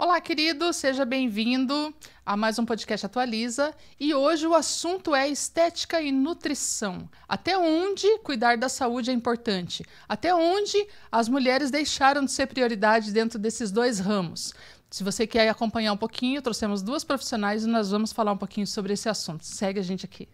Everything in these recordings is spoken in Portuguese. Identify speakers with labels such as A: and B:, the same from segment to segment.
A: Olá, querido, seja bem-vindo a mais um podcast Atualiza e hoje o assunto é estética e nutrição. Até onde cuidar da saúde é importante? Até onde as mulheres deixaram de ser prioridade dentro desses dois ramos? Se você quer acompanhar um pouquinho, trouxemos duas profissionais e nós vamos falar um pouquinho sobre esse assunto. Segue a gente aqui.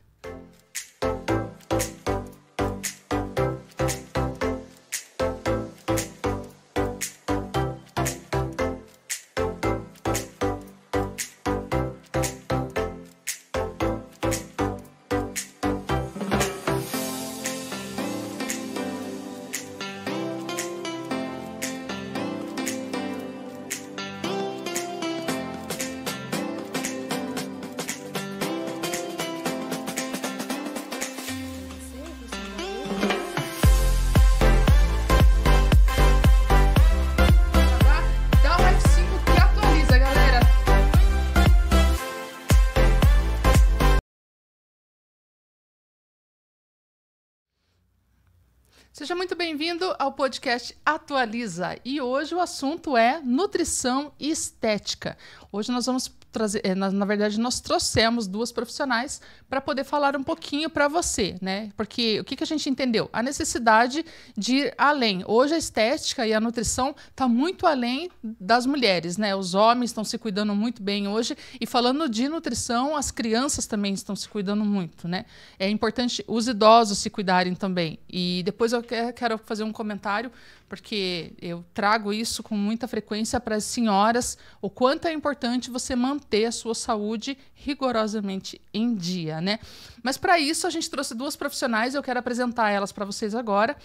A: Seja muito bem-vindo ao podcast Atualiza e hoje o assunto é nutrição e estética. Hoje nós vamos trazer, eh, na, na verdade, nós trouxemos duas profissionais para poder falar um pouquinho para você, né? Porque o que, que a gente entendeu? A necessidade de ir além. Hoje a estética e a nutrição está muito além das mulheres, né? Os homens estão se cuidando muito bem hoje e falando de nutrição, as crianças também estão se cuidando muito, né? É importante os idosos se cuidarem também. E depois eu quero fazer um comentário porque eu trago isso com muita frequência para as senhoras, o quanto é importante você manter a sua saúde rigorosamente em dia, né? Mas para isso a gente trouxe duas profissionais, eu quero apresentar elas para vocês agora.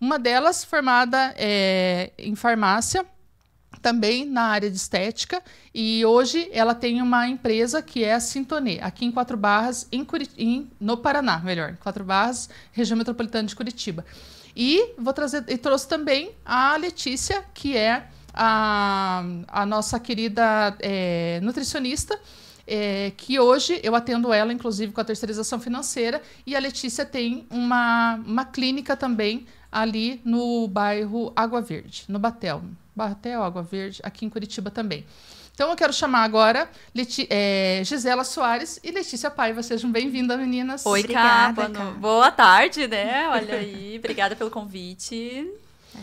A: Uma delas formada é, em farmácia, também na área de estética e hoje ela tem uma empresa que é a Sintonê, aqui em Quatro Barras, em Curit... em... no Paraná, melhor, Quatro Barras, região metropolitana de Curitiba. E vou trazer, e trouxe também a Letícia, que é a, a nossa querida é, nutricionista. É, que hoje eu atendo ela, inclusive, com a terceirização financeira, e a Letícia tem uma, uma clínica também ali no bairro Água Verde, no Batel. Batel, Água Verde, aqui em Curitiba também. Então eu quero chamar agora Leti é, Gisela Soares e Letícia Paiva. Sejam bem-vindas, meninas. Oi, Obrigada, Cá.
B: Boa tarde, né? Olha aí. Obrigada pelo convite. É.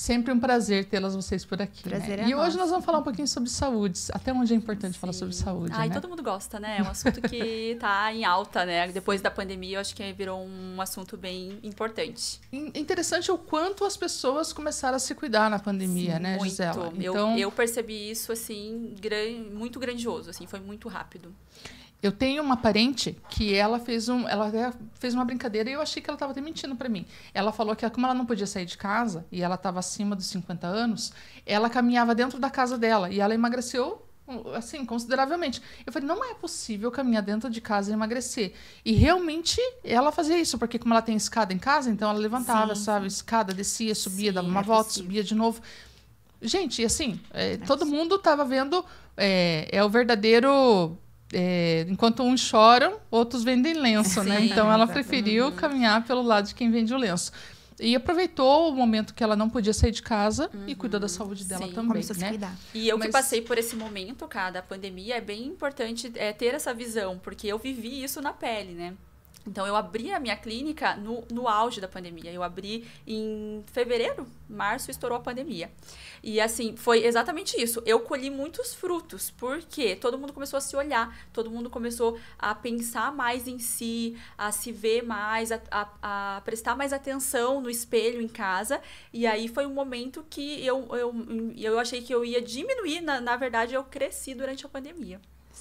A: Sempre um prazer tê-las vocês por aqui. Né? Prazer né? é E hoje nós vamos falar um pouquinho sobre saúde, até onde é importante Sim. falar sobre saúde. Ai, né? todo
B: mundo gosta, né? É um assunto que está em alta, né? Depois da pandemia, eu acho que virou um assunto bem importante.
A: Interessante o quanto as pessoas começaram a se cuidar na pandemia, Sim, né, muito. Gisela? Então... Eu,
B: eu percebi isso, assim, gran... muito grandioso, assim, foi muito rápido.
A: Eu tenho uma parente que ela fez um, ela fez uma brincadeira e eu achei que ela estava até mentindo para mim. Ela falou que como ela não podia sair de casa e ela estava acima dos 50 anos, ela caminhava dentro da casa dela e ela emagreceu assim consideravelmente. Eu falei, não é possível caminhar dentro de casa e emagrecer. E realmente ela fazia isso, porque como ela tem escada em casa, então ela levantava, sim, sabe, sim. escada, descia, subia, sim, dava é uma é volta, possível. subia de novo. Gente, assim, é, é todo possível. mundo estava vendo é, é o verdadeiro é, enquanto uns choram, outros vendem lenço, né? Sim, né? Então ela exatamente. preferiu uhum. caminhar pelo lado de quem vende o lenço. E aproveitou o momento que ela não podia sair de casa uhum. e cuidou da saúde dela Sim, também, né? Cuidar. E eu Mas... que
B: passei por esse momento, cara, da pandemia, é bem importante é, ter essa visão, porque eu vivi isso na pele, né? Então, eu abri a minha clínica no, no auge da pandemia. Eu abri em fevereiro, março, estourou a pandemia. E, assim, foi exatamente isso. Eu colhi muitos frutos, porque todo mundo começou a se olhar, todo mundo começou a pensar mais em si, a se ver mais, a, a, a prestar mais atenção no espelho em casa. E aí foi um momento que eu, eu, eu achei que eu ia diminuir, na, na verdade, eu cresci durante a pandemia.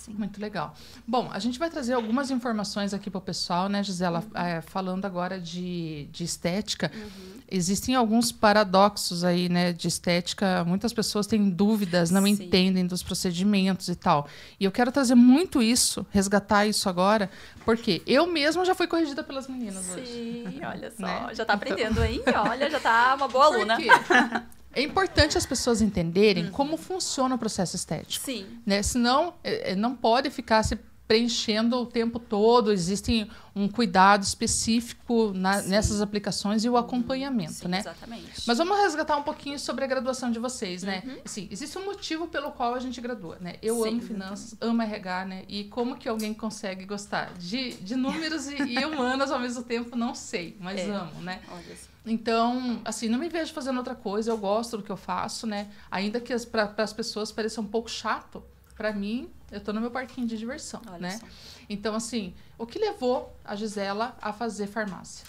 A: Sim. Muito legal. Bom, a gente vai trazer algumas informações aqui para o pessoal, né, Gisela? Uhum. É, falando agora de, de estética, uhum. existem alguns paradoxos aí, né, de estética. Muitas pessoas têm dúvidas, não Sim. entendem dos procedimentos e tal. E eu quero trazer muito isso, resgatar isso agora, porque eu mesma já fui corrigida pelas meninas Sim, hoje. Sim, olha né? só. Né? Já está então aprendendo,
B: hein? Olha, já está uma boa aluna. Por quê?
A: É importante as pessoas entenderem uhum. como funciona o processo estético. Sim. Né? Senão, é, é, não pode ficar se preenchendo o tempo todo, existe um cuidado específico na, nessas aplicações e o uhum. acompanhamento, Sim, né? Exatamente. Mas vamos resgatar um pouquinho sobre a graduação de vocês, né? Uhum. Assim, existe um motivo pelo qual a gente gradua, né? Eu Sim, amo exatamente. finanças, amo RH, né? E como que alguém consegue gostar de, de números e, e, humanas ao mesmo tempo, não sei, mas é. amo, né? Olha só. Então, assim, não me vejo fazendo outra coisa, eu gosto do que eu faço, né? Ainda que as, para as pessoas pareça um pouco chato, para mim, eu tô no meu parquinho de diversão, Olha né? Só. Então, assim, o que levou a Gisela a fazer farmácia?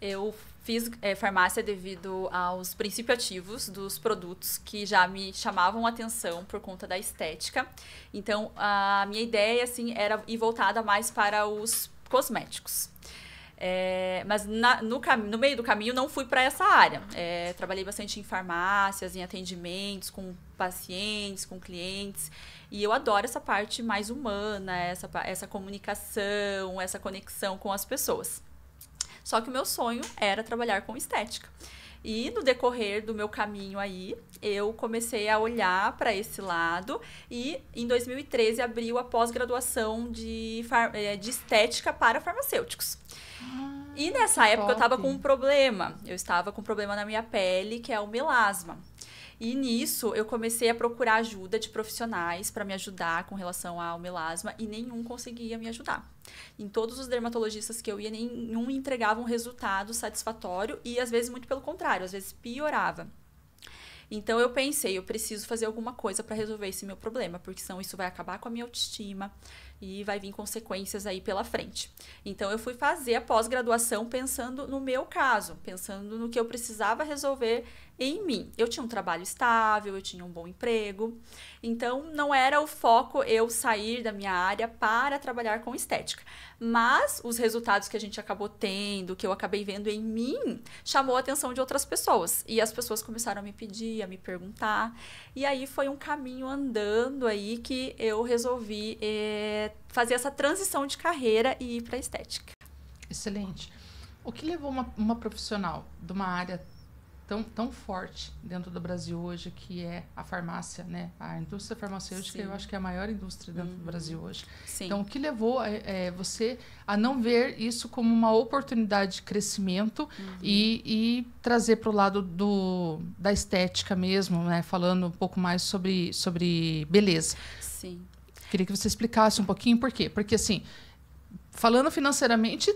A: Eu fiz
B: é, farmácia devido aos princípios ativos dos produtos que já me chamavam atenção por conta da estética. Então, a minha ideia, assim, era ir voltada mais para os cosméticos. É, mas na, no, no, meio do caminho não fui para essa área. É, trabalhei bastante em farmácias, em atendimentos, com pacientes, com clientes. E eu adoro essa parte mais humana, essa, essa comunicação, essa conexão com as pessoas. Só que o meu sonho era trabalhar com estética. E no decorrer do meu caminho aí, eu comecei a olhar para esse lado e em 2013 abriu a pós-graduação de, eh, de estética para farmacêuticos. Ah, e nessa época top. eu estava com um problema. Eu estava com um problema na minha pele, que é o melasma. E nisso eu comecei a procurar ajuda de profissionais para me ajudar com relação ao melasma e nenhum conseguia me ajudar. Em todos os dermatologistas que eu ia, nenhum entregava um resultado satisfatório e às vezes muito pelo contrário, às vezes piorava. Então eu pensei, eu preciso fazer alguma coisa para resolver esse meu problema, porque senão isso vai acabar com a minha autoestima e vai vir consequências aí pela frente. Então eu fui fazer a pós-graduação pensando no meu caso, pensando no que eu precisava resolver em mim. Eu tinha um trabalho estável, eu tinha um bom emprego, então não era o foco eu sair da minha área para trabalhar com estética. Mas os resultados que a gente acabou tendo, que eu acabei vendo em mim, chamou a atenção de outras pessoas. E as pessoas começaram a me pedir, a me perguntar. E aí foi um caminho andando aí que eu resolvi eh, fazer essa transição de
A: carreira e ir para estética. Excelente. O que levou uma, uma profissional de uma área tão, tão forte dentro do Brasil hoje, que é a farmácia, né? A indústria farmacêutica, Sim. eu acho que é a maior indústria dentro uhum. do Brasil hoje. Sim. Então, o que levou é, é, você a não ver isso como uma oportunidade de crescimento uhum. e, e, trazer para o lado do, da estética mesmo, né? Falando um pouco mais sobre, sobre beleza. Sim. Queria que você explicasse um pouquinho por quê. Porque, assim, falando financeiramente,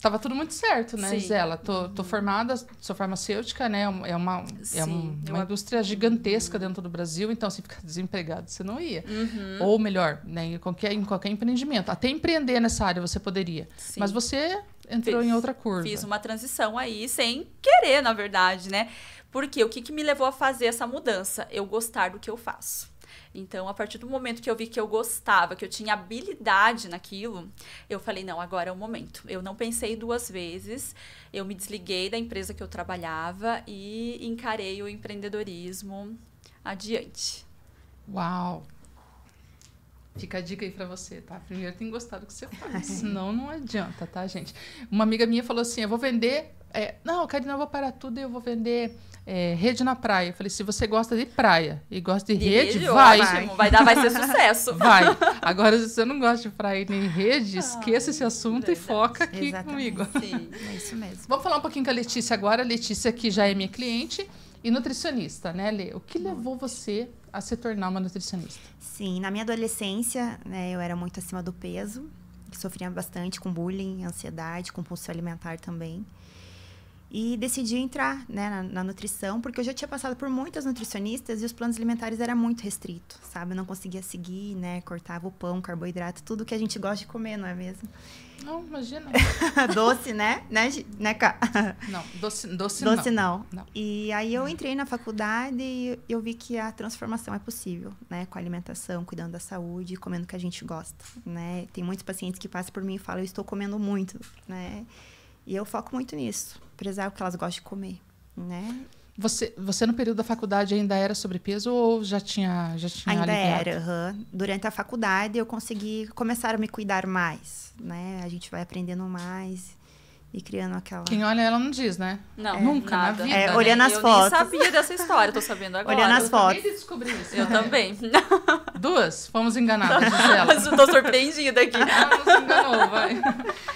A: Tava tudo muito certo, né, Gisela? Tô, tô formada, sou farmacêutica, né? É, é uma, é um, uma indústria gigantesca dentro do Brasil, então se ficar desempregado, você não ia. Uhum. Ou melhor, né, em, qualquer, em qualquer empreendimento. Até empreender nessa área você poderia. Sim. Mas você entrou fiz, em outra curva. Fiz
B: uma transição aí sem querer, na verdade, né? Porque o que, que me levou a fazer essa mudança? Eu gostar do que eu faço. Então, a partir do momento que eu vi que eu gostava, que eu tinha habilidade naquilo, eu falei: não, agora é o momento. Eu não pensei duas vezes, eu me desliguei da empresa que eu trabalhava e encarei o empreendedorismo adiante.
A: Uau! Fica a dica aí para você, tá? Primeiro tem que gostar do que você faz, senão não adianta, tá, gente? Uma amiga minha falou assim: eu vou vender. É, não, Karina, eu vou parar tudo e eu vou vender é, rede na praia. Eu falei, se você gosta de praia e gosta de, de rede, rede vai. vai. Vai dar, vai ser sucesso. Vai. Agora, se você não gosta de praia nem rede, ah, esqueça esse assunto Verdade. e foca aqui Exatamente. comigo. Sim, é isso mesmo. Vamos falar um pouquinho com a Letícia agora. A Letícia, que já é minha cliente e nutricionista, né, Lê? O que levou você a se tornar uma nutricionista? Sim, na minha adolescência, né, eu era muito acima do peso.
C: Sofria bastante com bullying, ansiedade, compulsão alimentar também. E decidi entrar né, na, na, nutrição, porque eu já tinha passado por muitas nutricionistas e os planos alimentares eram muito restritos, sabe? Eu não conseguia seguir, né? Cortava o pão, carboidrato, tudo que a gente gosta de comer, não é mesmo?
A: Não, imagina.
C: doce, né? Né, né Cá? Não, doce, doce, doce não. não. E aí eu entrei na faculdade e eu vi que a transformação é possível, né? Com a alimentação, cuidando da saúde, comendo o que a gente gosta, né? Tem muitos pacientes que passam por mim e falam, eu estou comendo muito, né? E eu foco muito nisso prezar o que elas gostam de comer, né?
A: Você, você no período da faculdade ainda era sobrepeso ou já tinha
C: já tinha Ainda aliviado? era. Uhum. Durante a faculdade eu consegui começar a me cuidar mais, né? A gente vai aprendendo mais e criando aquela. Quem olha
A: ela não diz, né? Não, é,
C: nunca nada. na
A: vida. É, né? olhando as eu fotos. Eu
B: sabia dessa história, tô sabendo agora. Olhando as eu fotos. Eu descobri isso. Eu né?
A: também. Duas, fomos enganadas, Gisela. Mas eu tô surpreendida aqui. Ela ah, nos enganou, vai.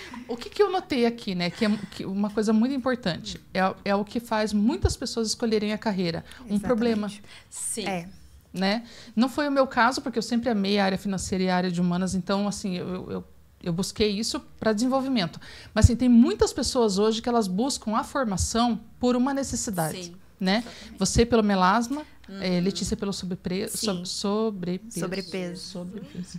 A: O que, que eu notei aqui, né? Que é que uma coisa muito importante. É, é o que faz muitas pessoas escolherem a carreira. Um problema. Sim. É. Né? Não foi o meu caso, porque eu sempre amei a área financeira e a área de humanas, então, assim, eu, eu, eu busquei isso para desenvolvimento. Mas assim, tem muitas pessoas hoje que elas buscam a formação por uma necessidade. Sim, né? Exatamente. Você pelo melasma, é, uhum. Letícia pelo sobrepre... so, sobrepeso. Sobrepeso. sobrepeso.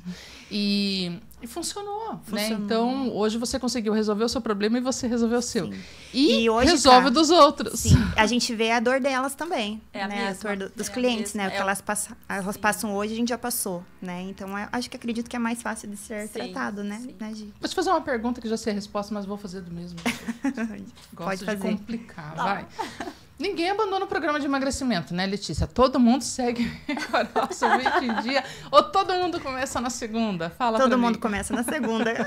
A: E, e funcionou, né? funcionou, né? Então, hoje você conseguiu resolver o seu problema e você resolveu o seu. Sim. E, e resolve tá. dos outros. Sim, a gente vê a dor delas também. É né? a, mesma. a dor dos é clientes, né? O que é elas, passam, elas
C: passam hoje, a gente já passou, né? Então, acho que acredito que é mais fácil de ser sim, tratado, né? Sim. né
A: Vou te fazer uma pergunta que já sei a resposta, mas vou fazer do mesmo. Gosto Pode fazer. de complicar, Não. Tá. vai. Ninguém abandona o programa de emagrecimento, né, Letícia? Todo mundo segue O em Dia. Ou todo mundo começa na segunda? Fala Todo mundo mim. começa na segunda.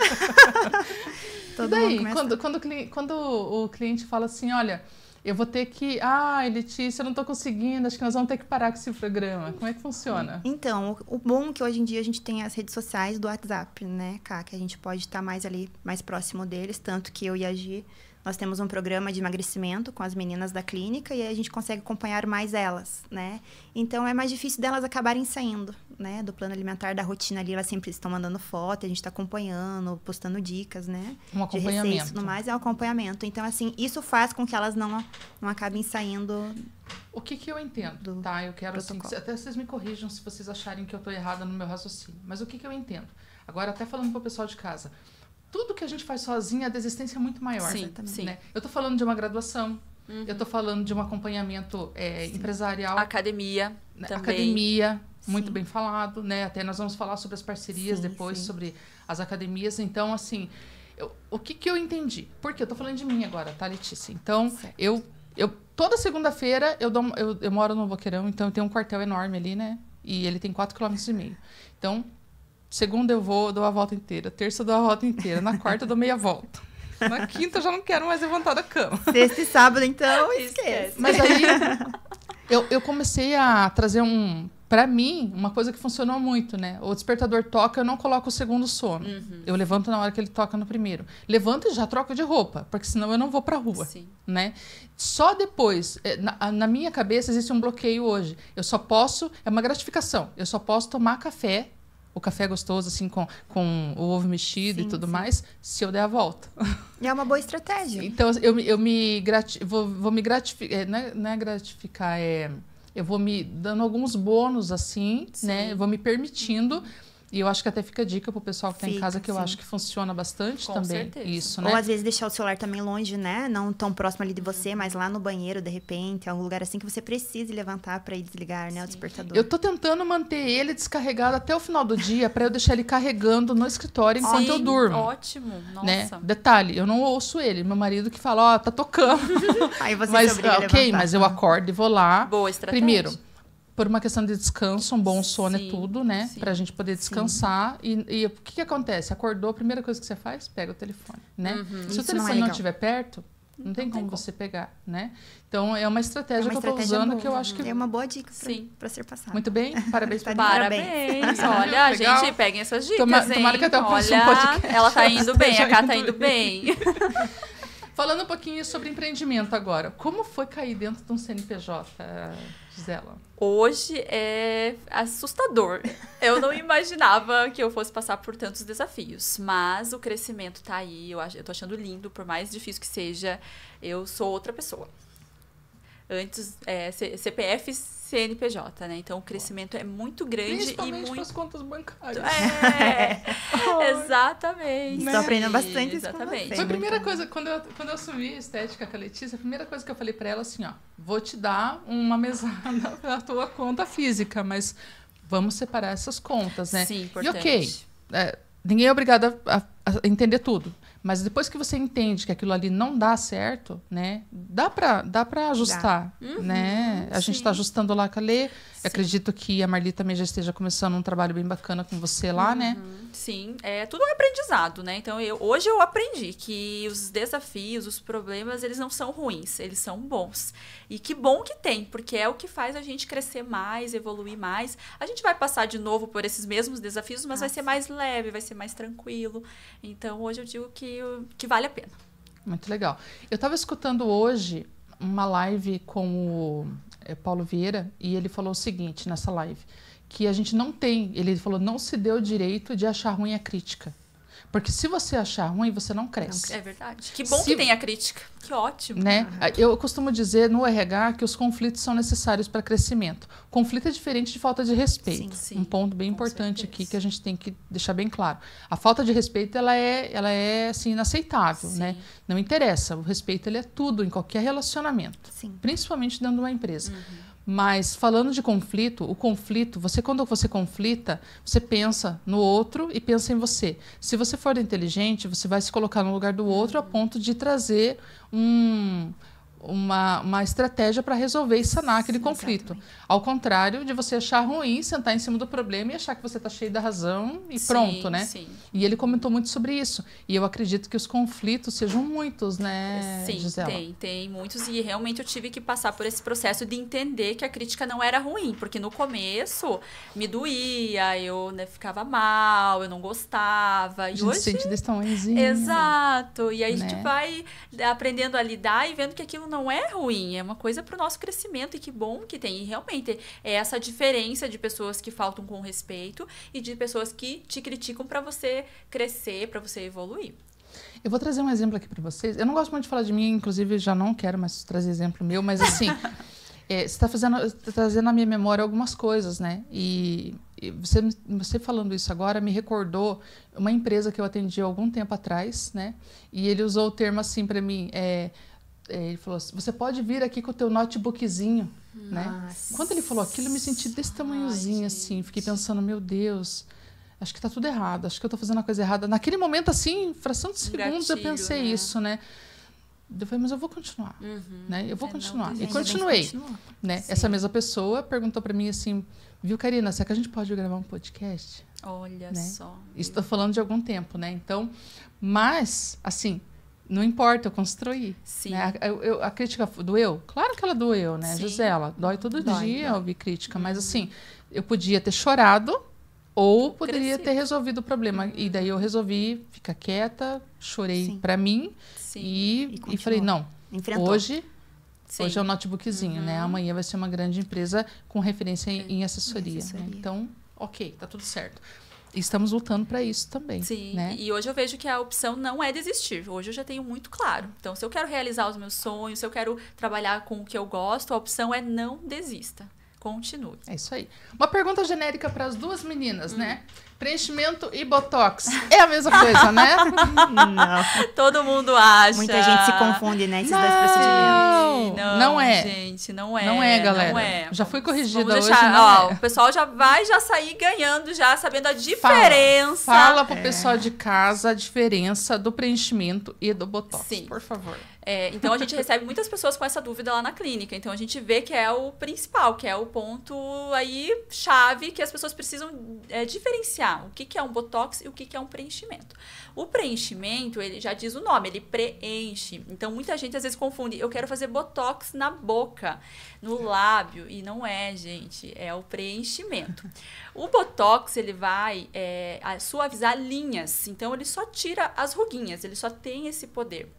C: todo e daí, quando,
A: quando, quando o cliente fala assim, olha, eu vou ter que. Ah, Letícia, eu não estou conseguindo, acho que nós vamos ter que parar com esse programa. Como é que funciona?
C: Então, o bom é que hoje em dia a gente tem as redes sociais do WhatsApp, né, Cá, que a gente pode estar mais ali, mais próximo deles, tanto que eu e a Gi, nós temos um programa de emagrecimento com as meninas da clínica e a gente consegue acompanhar mais elas, né? Então é mais difícil delas acabarem saindo, né? Do plano alimentar, da rotina ali, elas sempre estão mandando foto, a gente está acompanhando, postando dicas, né?
A: Um acompanhamento. De
C: mais é um acompanhamento. Então assim, isso faz com que elas não
A: não acabem saindo. O que que eu entendo? Tá, eu quero assim, até vocês me corrijam se vocês acharem que eu estou errada no meu raciocínio. Mas o que que eu entendo? Agora até falando para o pessoal de casa, tudo que a gente faz sozinha, a desistência é muito maior. Sim, sim. Né? Eu estou falando de uma graduação, uhum. eu estou falando de um acompanhamento é, empresarial. Academia né? também. Academia, muito sim. bem falado, né? Até nós vamos falar sobre as parcerias sim, depois, sim. sobre as academias. Então, assim, eu, o que, que eu entendi? Porque eu estou falando de mim agora, tá, Letícia? Então, eu... Eu, toda segunda-feira eu, eu, eu moro no Boqueirão, então tem um quartel enorme ali, né? E ele tem 4,5 km. Então, Segunda eu vou, dou a volta inteira. Terça eu dou a volta inteira. Na quarta eu dou meia volta. Na quinta eu já não quero mais levantar da cama. Sexta e sábado, então, esquece. Mas aí eu, eu comecei a trazer um. Pra mim, uma coisa que funcionou muito, né? O despertador toca, eu não coloco o segundo sono. Uhum. Eu levanto na hora que ele toca no primeiro. Levanto e já troco de roupa, porque senão eu não vou pra rua. Sim. Né? Só depois, é, na, na minha cabeça existe um bloqueio hoje. Eu só posso, é uma gratificação, eu só posso tomar café o café é gostoso, assim, com, com o ovo mexido sim, e tudo sim. mais, se eu der a volta. é uma boa estratégia. então, eu, eu me grati vou, vou me gratificar, é, não, é, não é gratificar, é eu vou me dando alguns bônus assim, né? Sim. né? Eu vou me permitindo. Uhum. E eu acho que até fica a dica pro pessoal que tá fica, em casa, que eu acho que funciona bastante Com também. Certeza. Isso, né? Ou às vezes
C: deixar o celular também longe, né? Não tão próximo ali de você, mas lá no banheiro, de repente, algum lugar assim que você precise levantar para ir desligar, né? Sim. O despertador. Eu tô
A: tentando manter ele descarregado até o final do dia para eu deixar ele carregando no escritório enquanto sim, eu durmo.
C: Ótimo, né? nossa.
A: Né? Detalhe, eu não ouço ele. Meu marido que fala, ó, oh, tá tocando. Aí você mas, se ah, Ok, mas eu acordo e vou lá. Boa estratégia. Primeiro por uma questão de descanso, um bom sono é sim, é tudo, né? Para a gente poder descansar. E, e o que, que, acontece? Acordou, a primeira coisa que você faz, pega o telefone, né? Uhum. Se o é telefone não estiver é perto, não, não tem como, como você pegar, né? Então é uma estratégia é uma que eu estou usando boa. que eu acho que é uma boa dica sim, para ser passada. Muito bem, parabéns para tá parabéns. Olha, a gente, peguem essas dicas. Toma, tomara que até o próximo um podcast. Ela tá, tá indo bem, a Cá tá indo bem. Falando um pouquinho sobre empreendimento agora, como foi cair dentro de um CNPJ? Gisela? Hoje é
B: assustador. Eu não imaginava que eu fosse passar por tantos desafios, mas o crescimento tá aí, eu, acho, eu tô achando lindo, por mais difícil que seja, eu sou outra pessoa. Antes, é, CPFs CNPJ, né? Então o crescimento é muito grande e muito as
A: contas bancárias.
B: É.
A: exatamente. Estou aprendendo né? bastante exatamente. Isso Foi a né? primeira coisa quando eu, quando eu assumi a estética com a Letícia, a primeira coisa que eu falei para ela assim, ó, vou te dar uma mesada pela tua conta física, mas vamos separar essas contas, né? Sim, importante. E OK. É, ninguém é obrigado a, a, entender tudo. Mas depois que você entende que aquilo ali não dá certo, né? Dá para dá para ajustar, dá. Uhum, né? A tá sim. gente está ajustando lá com a Lê. Acredito que a Marli também já esteja começando um trabalho bem bacana com você lá, né? uhum.
B: né? Sim, é tudo um é aprendizado, né? Então eu, hoje eu aprendi que os desafios, os problemas, eles não são ruins, eles são bons. E que bom que tem, porque é o que faz a gente crescer mais, evoluir mais. A gente vai passar de novo por esses mesmos desafios, mas Nossa. vai ser mais leve, vai ser mais tranquilo. Então hoje eu digo que que, vale a pena.
A: Muito legal. Eu estava escutando hoje uma live com o é, Paulo Vieira e ele falou o seguinte nessa live, que a gente não tem, ele falou, não se deu o direito de achar ruim a crítica. Porque se você achar ruim, você não cresce. é
B: verdade. Que bom se, que tem a crítica. Que ótimo. Né?
A: Eu costumo dizer no RH que os conflitos são necessários para crescimento. Conflito é diferente de falta de respeito. Sim, sim. Um ponto bem Com importante certeza. aqui que a gente tem que deixar bem claro. A falta de respeito ela é, ela é assim, inaceitável. Né? Não interessa. O respeito ele é tudo em qualquer relacionamento. Principalmente dentro de uma empresa. Uhum. Mas falando de conflito, o conflito, você quando você conflita, você pensa no outro e pensa em você. Se você for inteligente, você vai se colocar no lugar do outro a ponto de trazer um uma, uma estratégia para resolver e sanar aquele Sim, conflito. Exatamente. Ao contrário de você achar ruim, sentar em cima do problema e achar que você está cheio da razão e sim, pronto, né? Sim. E ele comentou muito sobre isso. E eu acredito que os conflitos sejam muitos, né, sim, Gisela? Tem,
B: tem muitos. E realmente eu tive que passar por esse processo de entender que a crítica não era ruim, porque no começo me doía, eu né, ficava mal, eu não gostava. E hoje... sente
A: desse tamanhozinho.
B: Exato. E aí né? a gente né? vai aprendendo a lidar e vendo que aquilo não não é ruim, é uma coisa para o nosso crescimento e que bom que tem. E realmente é essa diferença de pessoas que faltam com respeito e de pessoas que te criticam para você crescer, para você evoluir.
A: Eu vou trazer um exemplo aqui para vocês. Eu não gosto muito de falar de mim, inclusive já não quero mais trazer exemplo meu, mas assim, é, você está fazendo, tá trazendo à minha memória algumas coisas, né? E, e você, você falando isso agora me recordou uma empresa que eu atendi algum tempo atrás, né? E ele usou o termo assim para mim, é, é, ele falou assim, você pode vir aqui com o teu notebookzinho, né? Nossa. né? Quando ele falou aquilo, eu me senti desse tamanhozinho, Ai, assim. Fiquei pensando, meu Deus, acho que está tudo errado, acho que eu estou fazendo a coisa errada. Naquele momento, assim, fração de segundos, eu pensei né? isso, né? Eu falei, mas eu vou continuar, uhum. né? Eu vou é, continuar. Não, e continuei, né? Sim. Essa mesma pessoa perguntou para mim assim, viu, Karina, será que a gente pode gravar um podcast? Olha né? só. Estou falando de algum tempo, né? Então, mas, assim, não importa, eu construí. Sim. Né? A, eu, a crítica doeu? Claro que ela doeu, né, Sim. Gisela? Dói todo dói, dia dói. ouvir crítica, mas uhum. assim, eu podia ter chorado ou poderia ter resolvido o problema. Uhum. E daí eu resolvi ficar quieta, chorei para mim Sim. e, e, e, falei: não, Enfrentou. hoje. Sim. Hoje é um notebookzinho, né? uhum. né? Amanhã vai ser uma grande empresa com referência em, em assessoria. Em né? assessoria. Né? Então, ok, tá tudo certo estamos lutando para isso também. Sim. Né? E
B: hoje eu vejo que a opção não é desistir. Hoje eu já tenho muito claro. Então, se eu quero realizar os meus sonhos, se eu quero trabalhar
A: com o que eu gosto, a opção é não desista. Continue. É isso aí. Uma pergunta genérica para as duas meninas, hum. né? Preenchimento e botox é a mesma coisa, né?
B: não. Todo mundo acha. Muita gente se confunde, né? Esses não, dois procedimentos. Não, não é. Gente, não é. Não é, galera. Não é. Já
A: fui corrigida Vamos deixar, hoje. Ó, é. O
B: pessoal já vai já sair ganhando, já sabendo a diferença. Fala, fala pro é. pessoal
A: de casa a diferença do preenchimento e do botox, Sim. por favor.
B: É, então a gente recebe muitas pessoas com essa dúvida lá na clínica. Então a gente vê que é o principal, que é o ponto aí chave que as pessoas precisam é, diferenciar diferenciar tá, o que, que é um botox e o que, que é um preenchimento. O preenchimento, ele já diz o nome, ele preenche. Então, muita gente às vezes confunde, eu quero fazer botox na boca, no lábio, e não é, gente, é o preenchimento. O botox, ele vai é, suavizar linhas, então ele só tira as ruguinhas, ele só tem esse poder.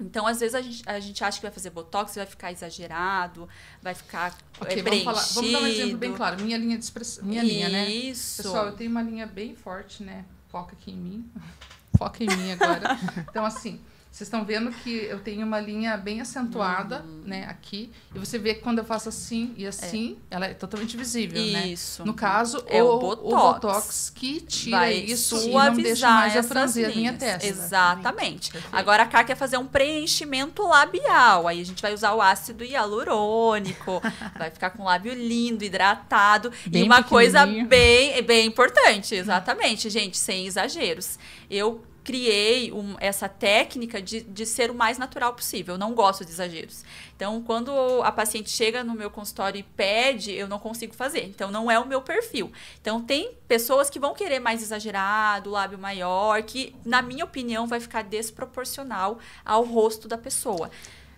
B: Então, às vezes, a gente, a gente acha que vai fazer botox, vai ficar exagerado, vai ficar é, okay, é, preenchido. Vamos, falar, vamos, dar um exemplo bem claro.
A: Minha linha de expressão. Minha Isso. linha, né? Isso. Pessoal, eu tenho uma linha bem forte, né? Foca aqui em mim. Foca em mim agora. então, assim, vocês estão vendo que eu tenho uma linha bem acentuada, uhum. né, aqui. E você vê que quando eu faço assim e é. assim, é. ela é totalmente visível, né? isso. né? No caso, é o, botox. o botox que tira Vai isso e não deixa mais a franzir linhas. a minha testa.
B: Exatamente. Perfeito. Agora a Ká quer fazer um preenchimento labial. Aí a gente vai usar o ácido hialurônico. vai ficar com o lábio lindo, hidratado. Bem e uma coisa bem, bem importante, exatamente, gente, sem exageros. Eu criei um, essa técnica de, de ser o mais natural possível. Eu não gosto de exageros. Então, quando a paciente chega no meu consultório e pede, eu não consigo fazer. Então, não é o meu perfil. Então, tem pessoas que vão querer mais exagerado, lábio maior, que, na minha opinião, vai ficar desproporcional ao rosto
A: da pessoa.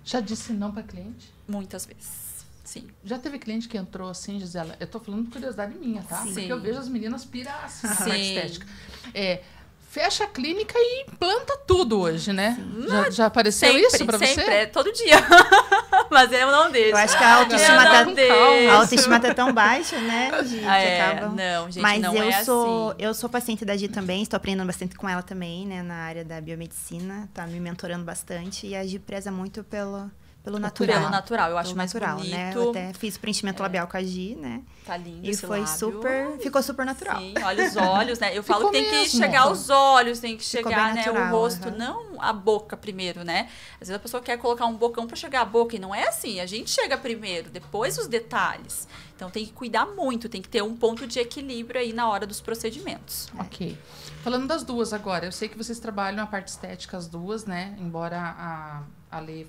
A: Já disse não para cliente? Muitas vezes. Sim. Já teve cliente que entrou assim, Gisela? Eu tô falando por curiosidade minha, tá? Sim. Porque eu vejo as meninas pirar assim na Sim. estética. É, fecha a clínica e implanta tudo hoje, né? Já, já apareceu sempre, isso pra sempre, você? É, todo dia. Mas eu
B: não deixo. Eu
C: acho que a autoestima, tá, a autoestima tá tão baixa, né?
A: Gente, ah, é, acaba... Não,
C: gente, Mas não eu é sou assim. eu sou paciente da Gi também, estou aprendendo bastante com ela também, né? Na área da biomedicina, tá me mentorando bastante. E a Gi preza muito pelo pelo natural. Pelo natural, eu acho pelo mais natural, né? bonito. Né? Eu até fiz preenchimento é. labial com a Gi, né? Tá lindo. E foi lábio. super. Ficou super natural. Sim, olha os olhos, né? Eu ficou falo que tem mesmo. que chegar aos
B: olhos, tem que chegar, né? o rosto, uhum. não a boca primeiro, né? Às vezes a pessoa quer colocar um bocão para chegar à boca e não é assim. A gente chega primeiro, depois os detalhes. Então tem que cuidar muito, tem que ter um ponto de equilíbrio
A: aí na hora dos procedimentos. É. Ok. Falando das duas agora, eu sei que vocês trabalham a parte estética, as duas, né? Embora a, a Lê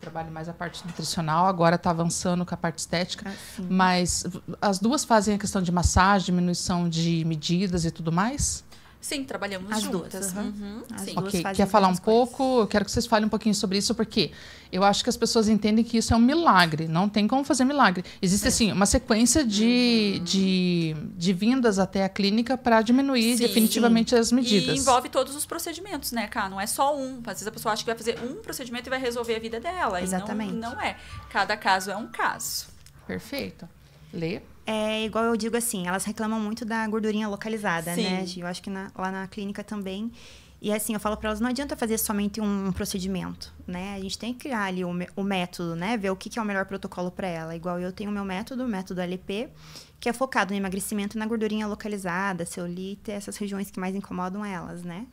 A: trabalho mais a parte nutricional, agora está avançando com a parte estética, ah, mas as duas fazem a questão de massagem, diminuição de medidas e tudo mais?
B: Sim, trabalhamos As juntas. Duas, uhum. As Sim. duas Quer falar um
A: pouco? Eu quero que vocês falem um pouquinho sobre isso, porque eu acho que as pessoas entendem que isso é um milagre. Não tem como fazer milagre. Existe, é. assim, uma sequência de, uhum. de, de vindas até a clínica para diminuir Sim. definitivamente as medidas. E envolve
B: todos os procedimentos, né, Cá? Não é só um. Às vezes a pessoa acha que vai fazer um procedimento e vai resolver a vida dela. Exatamente. E não, não é. Cada caso é um caso.
C: Perfeito. Lê é igual eu digo assim, elas reclamam muito da gordurinha localizada, né, Sim. né, Gi? Eu acho que na, lá na clínica também. E assim, eu falo para elas, não adianta fazer somente um procedimento, né? A gente tem que criar ali o, o método, né? Ver o que, que é o melhor protocolo para ela. Igual eu tenho o meu método, o método LP, que é focado no emagrecimento na gordurinha localizada, celulite, essas regiões que mais incomodam elas, né?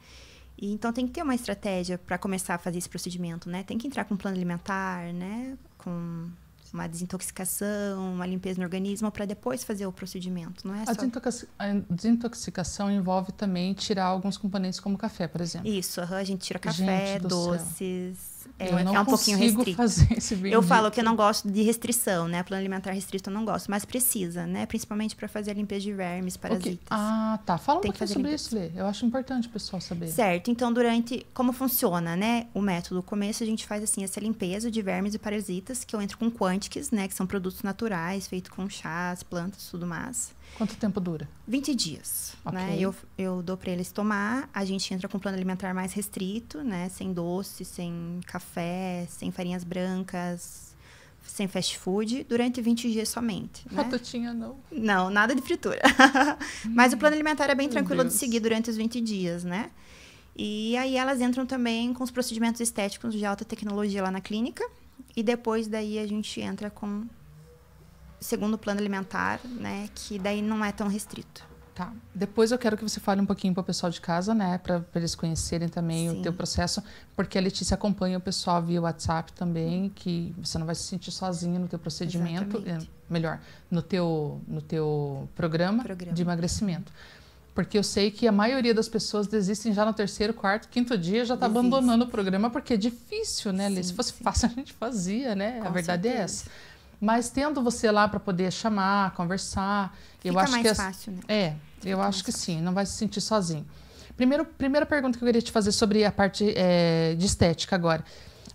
C: E, então tem que ter uma estratégia para começar a fazer esse procedimento, né? Tem que entrar com um plano alimentar, né? Com uma desintoxicação, uma limpeza no organismo para depois fazer o procedimento, não é? A,
A: só... a desintoxicação envolve também tirar alguns componentes como café, por exemplo. Isso, a gente tira café, gente doces é, eu não é um pouquinho restrito. Fazer esse bendito. eu falo que eu não
C: gosto de restrição, né? Plano alimentar restrito eu não gosto, mas precisa, né? Principalmente para fazer a limpeza de vermes, parasitas. Okay.
A: Ah, tá. Fala um pouquinho sobre limpeza. isso, Lê. Eu acho importante o pessoal saber. Certo.
C: Então, durante como funciona, né? O método. No começo a gente faz assim essa limpeza de vermes e parasitas, que eu entro com quânticos, né, que são produtos naturais, feitos com chás, plantas, tudo mais. Quanto tempo dura? 20 dias. Né? Okay. Né? Eu, eu dou para eles tomar, a gente entra com um plano alimentar mais restrito, né? Sem doce, sem café, sem farinhas brancas, sem fast food, durante 20 dias somente. Né? Ah, não. Não, nada de fritura. Mas o plano alimentar é bem tranquilo de seguir durante os 20 dias, né? E aí elas entram também com os procedimentos estéticos de alta tecnologia lá na clínica. E depois daí a gente entra com segundo plano alimentar, né? Que daí não é tão
A: restrito. Tá. Depois eu quero que você fale um pouquinho para o pessoal de casa, né? Para eles conhecerem também Sim. o teu processo, porque a Letícia acompanha o pessoal via WhatsApp também, que você não vai se sentir sozinha no teu procedimento, eh, melhor, no teu, no teu programa, programa. de emagrecimento. Porque eu sei que a maioria das pessoas desistem já no terceiro, quarto, quinto dia, já está abandonando o programa, porque é difícil, né, Se fosse sim. fácil, a gente fazia, né? Com a verdade é certeza. é essa. Mas tendo você lá para poder chamar, conversar, Fica eu acho mais que é, né? É, Fica eu acho que fácil. sim, não vai se sentir sozinho. Primeiro, primeira pergunta que eu queria te fazer sobre a parte é, de estética agora.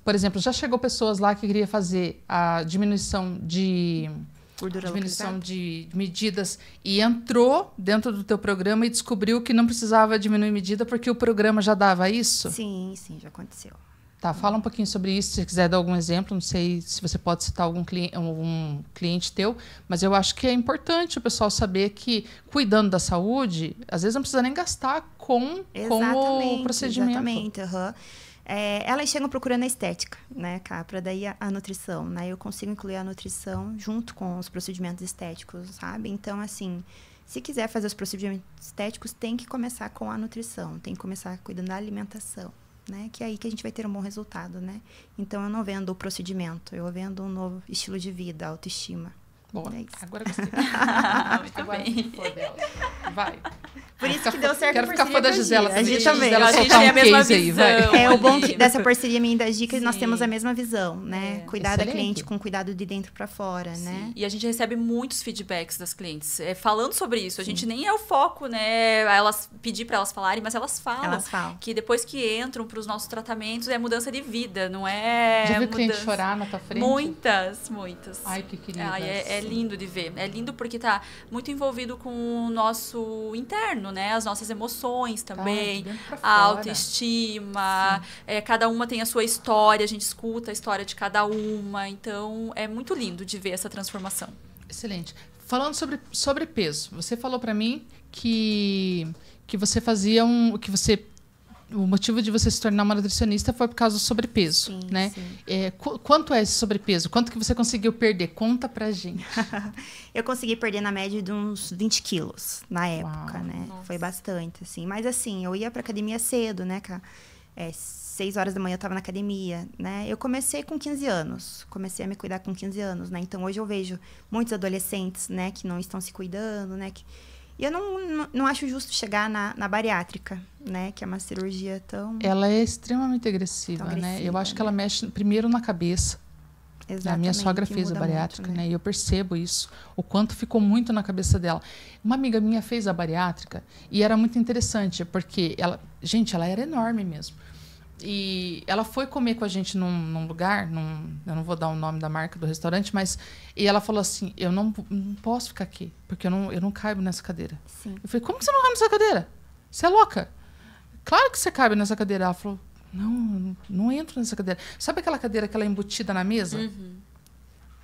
A: Por exemplo, já chegou pessoas lá que queria fazer a diminuição de Gordura diminuição de medidas e entrou dentro do teu programa e descobriu que não precisava diminuir medida porque o programa já dava isso? Sim, sim, já aconteceu. Tá, fala um pouquinho sobre isso, se quiser dar algum exemplo, não sei se você pode citar algum cliente, algum cliente teu, mas eu acho que é importante o pessoal saber que cuidando da saúde, às vezes não precisa nem gastar com, com o procedimento. Exatamente,
C: uhum. É, elas chegam procurando a estética, né, cara? Para daí a, a, nutrição, né? Eu consigo incluir a nutrição junto com os procedimentos estéticos, sabe? Então, assim, se quiser fazer os procedimentos estéticos, tem que começar com a nutrição, tem que começar cuidando da alimentação, né? Que é aí que a gente vai ter um bom resultado, né? Então eu não vendo o procedimento, eu vendo um novo estilo de vida, autoestima. Bom, é agora gostei. Muito agora bem. Vai. Por isso que deu certo Quero ficar fã da Gisela. A gente também. a gente tem um a mesma visão. Aí, é, o bom que, dessa parceria minha e da Dica, Sim. nós temos a mesma visão, né? É, Cuidar excelente. da cliente com cuidado de dentro para fora, né? Sim. né?
B: E a gente recebe muitos feedbacks das clientes. É, falando sobre isso, a gente Sim. nem é o foco, né? Elas pedir para elas falarem, mas elas falam. Elas falam. Que depois que entram para os nossos tratamentos, é mudança de vida, não é Já viu mudança... cliente chorar na tua frente? Muitas, muitas. Ai, que querida. é, é é lindo de ver. É lindo porque tá muito envolvido com o nosso interno, né? As nossas emoções tá, também, a autoestima. É, cada uma tem a sua história, a gente escuta a história de cada uma. Então, é muito lindo de ver essa transformação. Excelente.
A: Falando sobre, sobre peso, você falou para mim que que você fazia um que você o motivo de você se tornar uma nutricionista foi por causa do sobrepeso, sim, né? Sim. É, qu quanto é esse sobrepeso? Quanto que você conseguiu perder? Conta pra gente. eu consegui perder na média de uns 20 quilos
C: na época, Uau, né? Nossa. Foi bastante, assim. Mas assim, eu ia pra academia cedo, né, cara? É, horas da manhã eu estava na academia, né? Eu comecei com 15 anos, comecei a me cuidar com 15 anos, né? Então hoje eu vejo muitos adolescentes, né, que não estão se cuidando, né, que e eu não, não, não, acho justo chegar na, na bariátrica, né? Que é uma cirurgia tão. Ela
A: é extremamente agressiva, agressiva né? Eu acho né? que ela mexe primeiro na cabeça. Exatamente, a minha sogra fez a bariátrica, muito, né? né? E eu percebo isso, o quanto ficou muito na cabeça dela. Uma amiga minha fez a bariátrica e era muito interessante, porque ela, gente, ela era enorme mesmo. E ela foi comer com a gente num, num lugar, num, eu não vou dar o nome da marca do restaurante, mas. E ela falou assim: Eu não, não posso ficar aqui, porque eu não, eu não caibo nessa cadeira. Sim. Eu falei: Como que você não cabe nessa cadeira? Você é louca? Claro que você cabe nessa cadeira. Ela falou: Não, não entro nessa cadeira. Sabe aquela cadeira que ela é embutida na mesa? Uhum.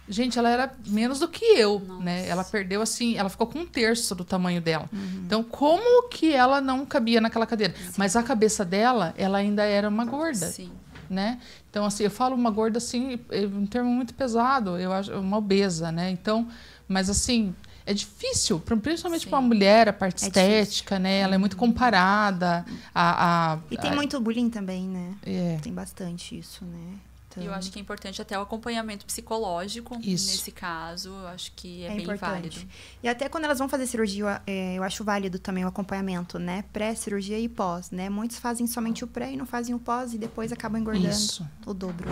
A: Gente, ela era menos do que eu, né? Nossa. né? Ela perdeu assim, ela ficou com um terço do tamanho dela. Uhum. Então, como que ela não cabia naquela cadeira? Sim. Mas a cabeça dela, ela ainda era uma gorda. Sim. Né? Então, assim, eu falo uma gorda assim, é um termo muito pesado, eu acho é uma obesa, né? Então, mas assim, é difícil, principalmente para uma mulher, a é parte é estética, difícil. né? Ela é muito uhum. comparada a, a, a... E tem muito bullying também, né? É. Tem bastante isso, né?
B: Então... E eu acho que é importante até o acompanhamento psicológico Isso. nesse caso. Eu acho que é, é bem importante. válido.
C: E até quando elas vão fazer cirurgia, é, eu acho válido também o acompanhamento, né? Pré-cirurgia e pós, né? Muitos fazem somente o pré e não fazem o pós e depois acabam engordando Isso. o dobro.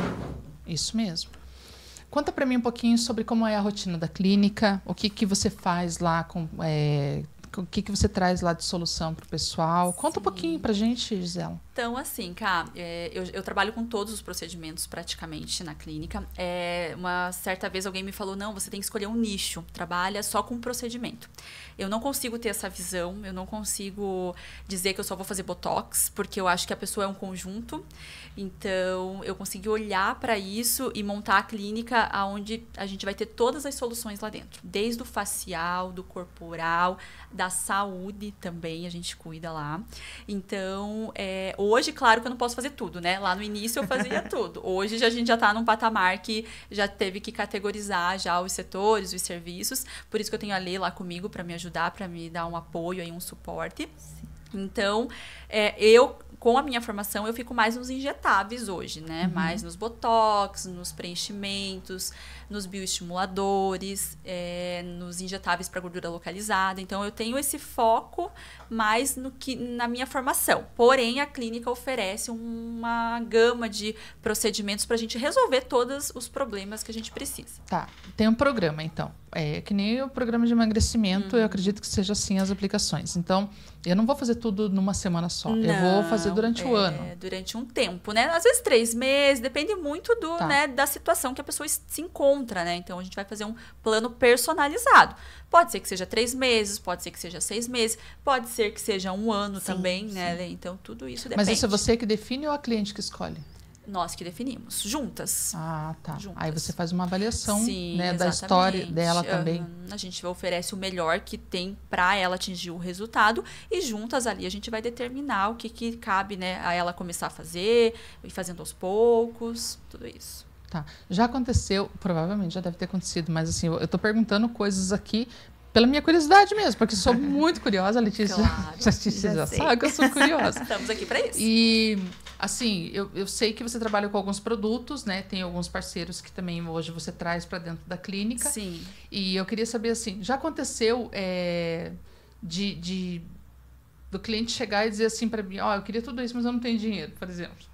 A: Isso mesmo. Conta para mim um pouquinho sobre como é a rotina da clínica, o que, que você faz lá, com, é, o que, que você traz lá de solução para o pessoal? Conta Sim. um pouquinho para gente, Gisela.
B: Então, assim, Cá, é, eu, eu, trabalho com todos os procedimentos praticamente na clínica. É, uma certa vez alguém me falou: não, você tem que escolher um nicho, trabalha só com um procedimento. Eu não consigo ter essa visão, eu não consigo dizer que eu só vou fazer botox, porque eu acho que a pessoa é um conjunto. Então, eu consegui olhar para isso e montar a clínica onde a gente vai ter todas as soluções lá dentro. Desde o facial, do corporal, da saúde também a gente cuida lá. Então, é, hoje, claro que eu não posso fazer tudo, né? Lá no início eu fazia tudo. Hoje a gente já está num patamar que já teve que categorizar já os setores, os serviços. Por isso que eu tenho a Lei lá comigo para me ajudar, para me dar um apoio e um suporte. Sim. Então, é, eu com a minha formação, eu fico mais nos injetáveis hoje, né? Uhum. Mais nos botox, nos preenchimentos, nos bioestimuladores, é, nos injetáveis para gordura localizada. Então, eu tenho esse foco mais no que na minha formação. Porém, a clínica oferece uma gama de procedimentos para a gente resolver todos os problemas que a gente precisa.
A: Tá. Tem um programa, então. É que nem o programa de emagrecimento, eu uhum. acredito que seja assim as aplicações. Então, eu não vou fazer tudo numa semana só. Não, eu vou fazer durante é, o ano.
B: Durante um tempo, né? Às vezes três meses, depende muito do, tá. né, da situação que a pessoa se encontra contra, né? Então a gente vai fazer um plano personalizado. Pode ser que seja três meses, pode ser que seja seis meses, pode ser que seja um ano sim, também, né, sim. né? Então tudo isso depende. Mas isso é
A: você que define ou a cliente que escolhe?
B: Nós que definimos, juntas.
A: Ah, tá. Juntas. Aí você faz uma avaliação Sim, né, da história dela também.
B: A gente oferece o melhor que tem para ela atingir o resultado e juntas ali a gente vai determinar o que, que cabe né, a ela começar a fazer, e fazendo aos poucos, tudo isso.
A: Tá. Já aconteceu, provavelmente já deve ter acontecido, mas assim, eu estou perguntando coisas aqui pela minha curiosidade mesmo, porque sou muito curiosa, a Letícia, claro, já, já, já sabe que eu sou curiosa. Estamos aqui para isso. E assim, eu, eu sei que você trabalha com alguns produtos, né? Tem alguns parceiros que também hoje você traz para dentro da clínica. Sim. E eu queria saber assim, já aconteceu é, de, de do cliente chegar e dizer assim para mim, ó, oh, eu queria tudo isso, mas eu não tenho dinheiro, por exemplo.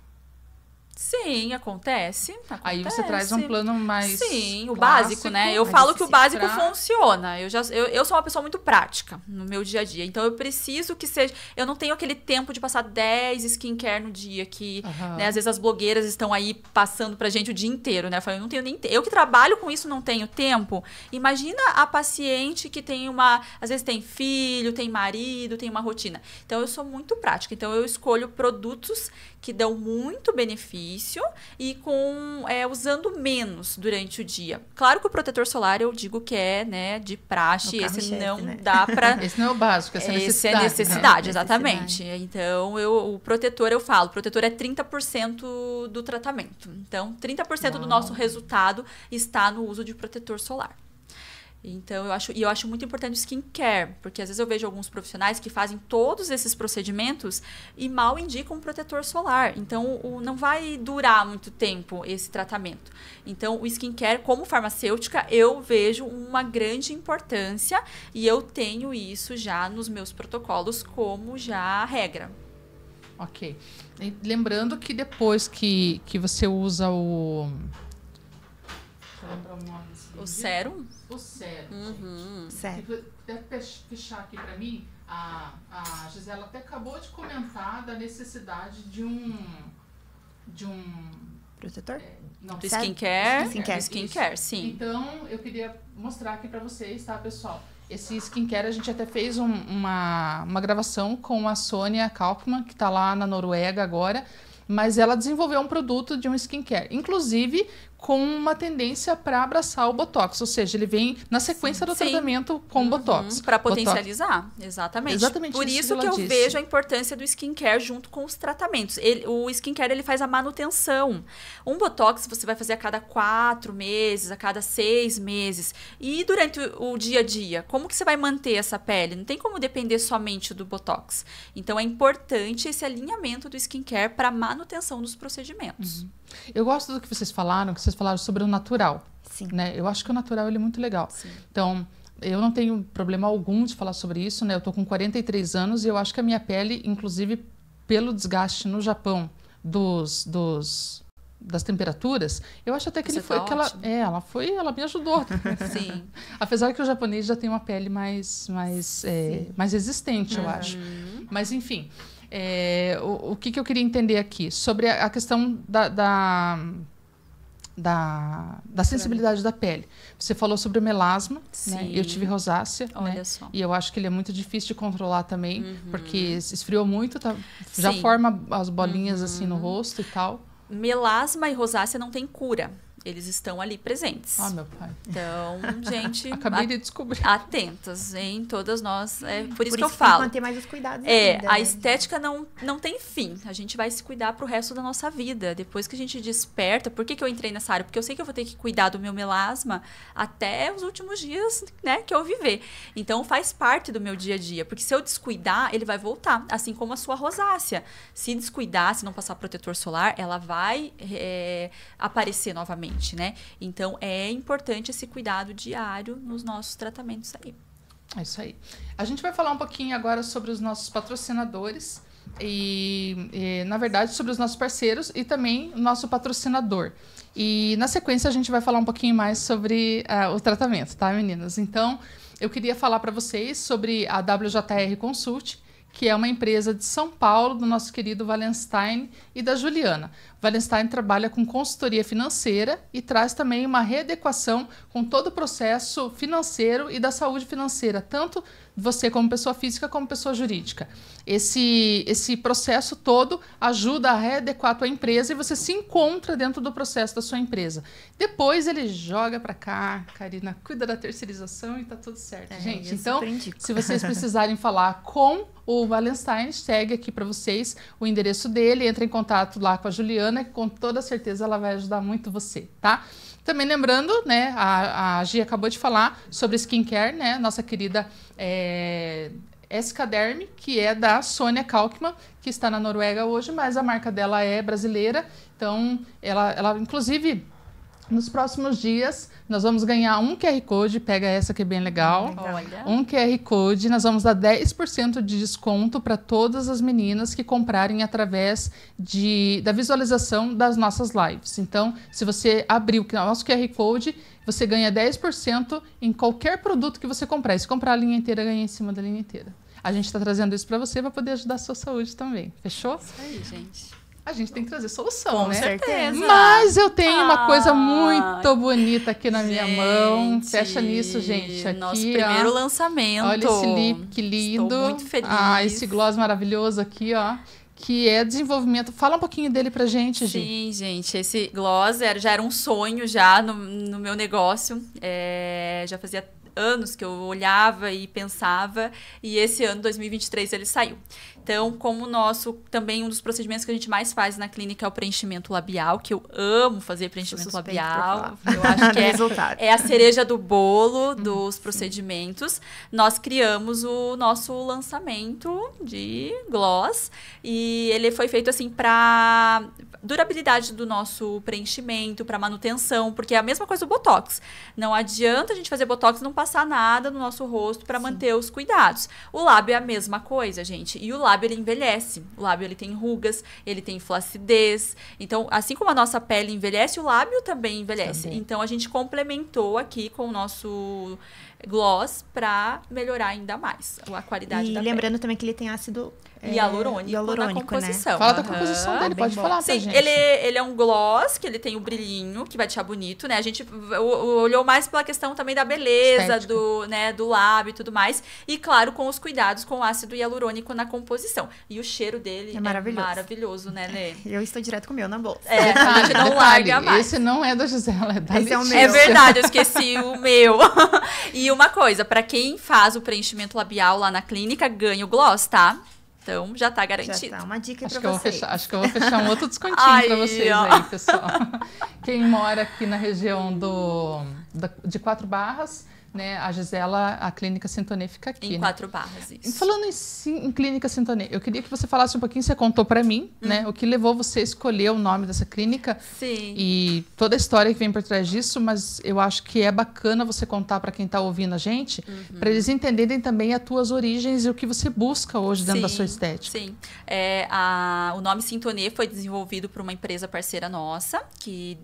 A: Sim, acontece, acontece. Aí você traz um plano mais. Sim, o básico, né?
B: Eu falo que o básico pra... funciona. Eu, já, eu, eu sou uma pessoa muito prática no meu dia a dia. Então eu preciso que seja. Eu não tenho aquele tempo de passar 10 skincare no dia que. Uhum. Né, às vezes as blogueiras estão aí passando pra gente o dia inteiro, né? Eu falo, eu não tenho nem. Eu que trabalho com isso não tenho tempo. Imagina a paciente que tem uma. Às vezes tem filho, tem marido, tem uma rotina. Então eu sou muito prática. Então eu escolho produtos que dão muito benefício e com é, usando menos durante o dia. Claro que o protetor solar eu digo que é né de praxe, esse não né? dá para esse
A: não é o básico, essa necessidade. É esse é necessidade, né?
B: exatamente. Necessidade. Então eu o protetor eu falo, protetor é 30% do tratamento. Então 30% Uau. do nosso resultado está no uso de protetor solar. Então eu acho, e eu acho muito importante o skincare, porque às vezes eu vejo alguns profissionais que fazem todos esses procedimentos e mal indicam um protetor solar. Então o, não vai durar muito tempo esse tratamento. Então o skincare, como farmacêutica, eu vejo uma grande importância e eu tenho isso já nos meus protocolos como já regra.
A: Ok. E lembrando que depois que, que você usa o. O sérum? do uhum. gente. Certo. Deve tipo, fechar aqui para mim, a, a Gisela até acabou de comentar da necessidade de um. de um. Protetor? É, não, do skincare. Skincare. Skincare, sim. Então, eu queria mostrar aqui para vocês, tá, pessoal? Esse skincare a gente até fez um, uma, uma gravação com a Sônia Kaufmann, que está lá na Noruega agora mas ela desenvolveu um produto de um skincare. Inclusive, com uma tendência para abraçar o botox, ou seja, ele vem na sequência do sim. tratamento com uhum, botox para potencializar,
B: botox. exatamente. Exatamente. Por isso, que eu disse. vejo a importância do skincare junto com os tratamentos. Ele, o skincare ele faz a manutenção. Um botox você vai fazer a cada quatro meses, a cada seis meses e durante o, o dia a dia. Como que você vai manter essa pele? Não tem como depender somente do botox. Então é importante esse alinhamento do skincare para manutenção dos procedimentos.
A: Uhum. Eu gosto do que vocês falaram, que vocês falaram sobre o natural. Sim. Né? Eu acho que o natural ele é muito legal. Sim. Então, eu não tenho problema algum de falar sobre isso, né? Eu tô com 43 anos e eu acho que a minha pele, inclusive pelo desgaste no Japão dos, dos das temperaturas, eu acho até que Você ele foi tá que ela, é, ela foi, ela me ajudou. Sim. Apesar que o japonês já tem uma pele mais mais é, mais resistente, uhum. eu acho. Mas enfim, é, o, o que, que, eu queria entender aqui? Sobre a, a questão da, da, da, da sensibilidade da pele. Você falou sobre o melasma, né? Eu tive rosácea, né? Olha né? só. E eu acho que ele é muito difícil de controlar também, uhum. porque esfriou muito, tá, já forma as bolinhas uhum. assim no uhum. rosto e tal.
B: Melasma e rosácea não tem cura. Eles estão ali presentes. Ah, meu pai. Então, gente. Acabei de descobrir. Atentas, hein? Todas nós. É, por, por isso, que eu falo. Tem que manter mais os
C: cuidados. É, ainda, a né?
B: estética não, não tem fim. A gente vai se cuidar pro resto da nossa vida. Depois que a gente desperta. Por que, que eu entrei nessa área? Porque eu sei que eu vou ter que cuidar do meu melasma até os últimos dias, né? Que eu viver. Então, faz parte do meu dia a dia. Porque se eu descuidar, ele vai voltar. Assim como a sua rosácea. Se descuidar, se não passar protetor solar, ela vai é, aparecer novamente né? Então é importante esse cuidado diário nos nossos tratamentos aí.
A: É isso aí. A gente vai falar um pouquinho agora sobre os nossos patrocinadores e, e na verdade, sobre os nossos parceiros e também o nosso patrocinador. E na sequência a gente vai falar um pouquinho mais sobre uh, o tratamento, tá, meninas? Então, eu queria falar para vocês sobre a WJR Consult, que é uma empresa de São Paulo, do nosso querido Valenstein e da Juliana. Valenstein trabalha com consultoria financeira e traz também uma readequação com todo o processo financeiro e da saúde financeira, tanto você como pessoa física como pessoa jurídica. Esse, esse processo todo ajuda a readequar a tua empresa e você se encontra dentro do processo da sua empresa. Depois ele joga para cá, Karina cuida da terceirização e tá tudo certo. É, gente, então, se vocês precisarem falar com o Valenstein, segue aqui para vocês o endereço dele, entra em contato lá com a Juliana que com toda certeza ela vai ajudar muito você, tá? Também lembrando, né, a, a Gia acabou de falar sobre skincare, né, nossa querida é, que é da Sônia Kalkman, que está na Noruega hoje, mas a marca dela é brasileira, então ela, ela inclusive nos próximos dias, nós vamos ganhar um QR Code, pega essa que é bem legal. Hum, Olha. Um QR Code, nós vamos dar 10% de desconto para todas as meninas que comprarem através de, da visualização das nossas lives. Então, se você abrir o nosso QR Code, você ganha 10% em qualquer produto que você comprar. se comprar a linha inteira, ganha em cima da linha inteira. A gente está trazendo isso para você para poder ajudar a sua saúde também. Fechou? Isso aí, gente a gente tem que trazer solução, Com né? certeza. Mas eu tenho ah, uma coisa ah, muito bonita aqui na gente, minha mão. Fecha nisso, gente. Aqui, nosso primeiro ó, lançamento. Olha esse lip, que lindo. Estou muito feliz. Ah, esse gloss maravilhoso aqui, ó que é desenvolvimento. Fala um pouquinho dele pra gente, Gi. Sim, gente, esse gloss era, já era um sonho já no, no
B: meu negócio. É, já fazia anos que eu olhava e pensava, e esse ano, 2023, ele saiu. Então, como o nosso, também um dos procedimentos que a gente mais faz na clínica é o preenchimento labial, que eu amo fazer preenchimento labial. Eu acho que é, é, a cereja do bolo uhum, dos uhum, procedimentos. Sim. Nós criamos o nosso lançamento de gloss e ele foi feito assim para durabilidade do nosso preenchimento, para manutenção, porque é a mesma coisa do botox. Não adianta a gente fazer botox e não passar nada no nosso rosto para manter os cuidados. O lábio é a mesma coisa, gente. E o lábio lábio ele envelhece. O lábio ele tem rugas, ele tem flacidez. Então, assim como a nossa pele envelhece, o lábio também envelhece. Também. Então, a gente complementou aqui com o nosso gloss para melhorar ainda mais a qualidade e da lembrando
C: pele. também que ele tem ácido é, hialurônico, hialurônico na né? composição. Né? Fala da composição uhum, dele, pode bom. falar Sim, gente. Ele,
B: ele é um gloss, que ele tem o um brilhinho, que vai deixar bonito, né? A gente olhou mais pela questão também da beleza, Estética. do, né, do lábio e tudo mais. E claro, com os cuidados com o ácido hialurônico na composição. E o cheiro dele é, é maravilhoso, é maravilhoso né, Lê? Eu estou direto com
A: o meu na bolsa. É, detalhe, a gente não detalhe, larga mais. Esse não é da Gisela, é da esse é o é meu. É verdade, eu esqueci
B: o meu. e uma coisa, para quem faz o preenchimento labial lá na clínica, ganha o gloss, tá? Então já tá garantido. Já tá, uma dica acho pra vocês. Fechar, acho
A: que eu vou fechar um outro descontinho aí, pra vocês ó. aí, pessoal. Quem mora aqui na região do, de Quatro Barras né? A Gisela, a clínica Sintonê fica aqui. Em né? quatro barras, isso. Falando em, em clínica Sintonê, eu queria que você falasse um pouquinho, você contou para mim, hum. né? Uhum. O que levou você a escolher o nome dessa clínica. Sim. E toda a história que vem por trás disso, mas eu acho que é bacana você contar para quem está ouvindo a gente, uhum. para eles entenderem também as tuas origens e o que você busca hoje dentro sim, da sua estética.
B: Sim. É, a, o nome Sintonê foi desenvolvido por uma empresa parceira nossa, que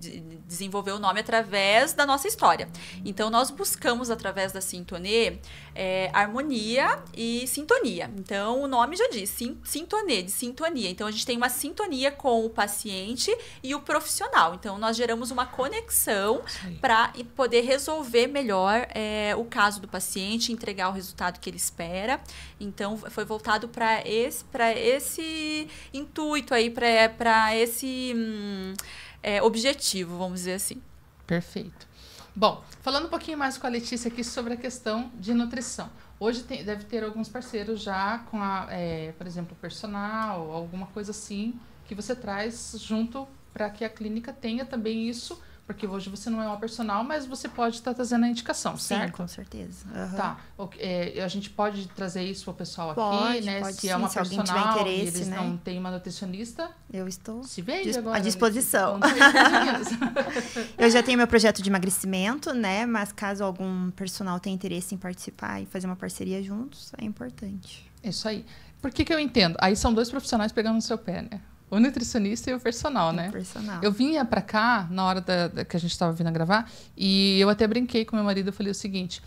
B: desenvolveu o nome através da nossa história. Então, nós buscamos através da sintonê é harmonia e sintonia. Então, o nome já diz, sintonê, de sintonia. Então, a gente tem uma sintonia com o paciente e o profissional. Então, nós geramos uma conexão para poder resolver melhor é, o caso do paciente, entregar o resultado que ele espera. Então, foi voltado para esse, esse intuito aí, para esse
A: hum, é, objetivo, vamos dizer assim. Perfeito. Bom, falando um pouquinho mais com a Letícia aqui sobre a questão de nutrição. Hoje tem, deve ter alguns parceiros já com, a, é, por exemplo, personal, alguma coisa assim, que você traz junto para que a clínica tenha também isso porque hoje você não é uma personal, mas você pode estar tá trazendo a indicação, Sim, certo? com certeza. Uhum. Tá. É, a gente pode trazer isso para o pessoal aqui, né? Pode, se é sim, é uma se personal e eles né? não têm uma nutricionista. Eu estou se vende disp agora, à né? disposição.
C: eu já tenho meu projeto de emagrecimento, né? Mas caso algum personal tenha interesse em participar e fazer uma parceria juntos, é importante.
A: Isso aí. Por que, que eu entendo? Aí são dois profissionais pegando no seu pé, né? O nutricionista e o personal, né? O personal. Eu vinha pra cá, na hora da, da, que a gente tava vindo a gravar, e eu até brinquei com meu marido, eu falei o seguinte...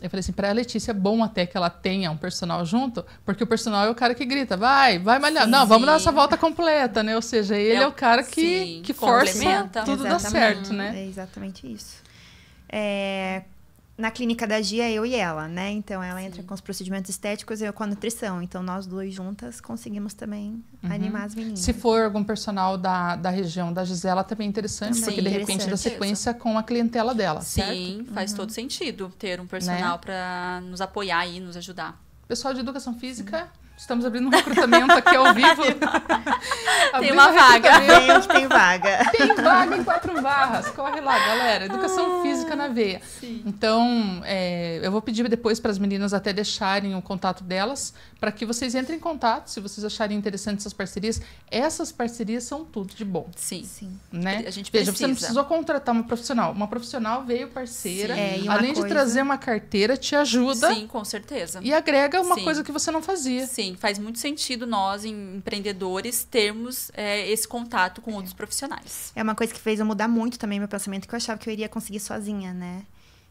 A: Eu falei assim, pra Letícia é bom até que ela tenha um personal junto, porque o personal é o cara que grita, vai, vai malhar. Sim, Não, vamos dar essa volta completa, né? Ou seja, ele é, é o cara que, sim, que força tudo dá certo, né? É
C: exatamente isso.
A: É,
C: na clínica da Gia, eu e ela, né? Então ela Sim. entra com os procedimentos estéticos e eu com a nutrição.
A: Então nós duas juntas conseguimos também uhum. animar as meninas. Se for algum personal da, da região da Gisela, também é interessante, Sim, porque de interessante. repente dá sequência com a clientela dela, Sim, certo? Sim,
B: faz uhum. todo sentido ter um né? personal né? para nos apoiar e nos ajudar.
A: Pessoal de educação física, Estamos abrindo um recrutamento aqui ao vivo. tem uma vaga. Tem, tem vaga. Tem vaga em quatro barras. Corre lá, galera. Educação ah, física na veia. Sim. Então, é, eu vou pedir depois para as meninas até deixarem o contato delas, para que vocês entrem em contato, se vocês acharem interessante essas parcerias. Essas parcerias são tudo de bom. Sim. sim. Né? A gente Veja, precisa. você não precisou contratar uma profissional. Uma profissional veio parceira. Sim, é, além coisa... de trazer uma carteira, te ajuda. Sim, com
B: certeza. E agrega uma sim. coisa que
A: você não fazia.
B: Sim assim, faz muito sentido nós, empreendedores, termos é, esse contato com é. outros profissionais.
C: É uma coisa que fez eu mudar muito também meu pensamento, que eu achava que eu iria conseguir sozinha, né?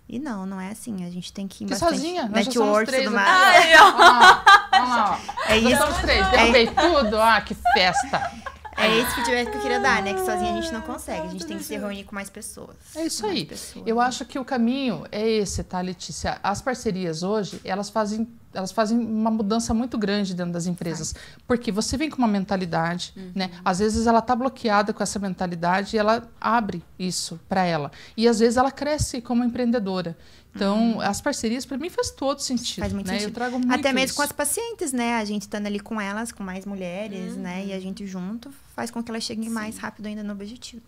C: E não, não é assim. A gente tem que ir bastante sozinha? network e tudo mais. Ai, ah, ó. ó.
A: É isso. Somos três. É. Derrubei é... tudo. Ah, que festa.
C: É esse feedback que eu queria dar,
A: né? Que sozinha a gente não
C: consegue. A gente tem que se reunir com mais pessoas.
A: É isso aí. Pessoas, eu né? acho que o caminho é esse, tá, Letícia? As parcerias hoje, elas fazem elas fazem uma mudança muito grande dentro das empresas. Porque você vem com uma mentalidade, uhum. né? Às vezes ela está bloqueada com essa mentalidade e ela abre isso para ela. E às vezes ela cresce como empreendedora. Então, uhum. as parcerias para mim faz todo sentido, faz muito né? Sentido. Eu trago muito Até mesmo isso. com as pacientes,
C: né? A gente estando ali com elas, com mais mulheres, uhum. né? E a uhum. gente junto faz com que elas cheguem Sim. mais rápido ainda no objetivo.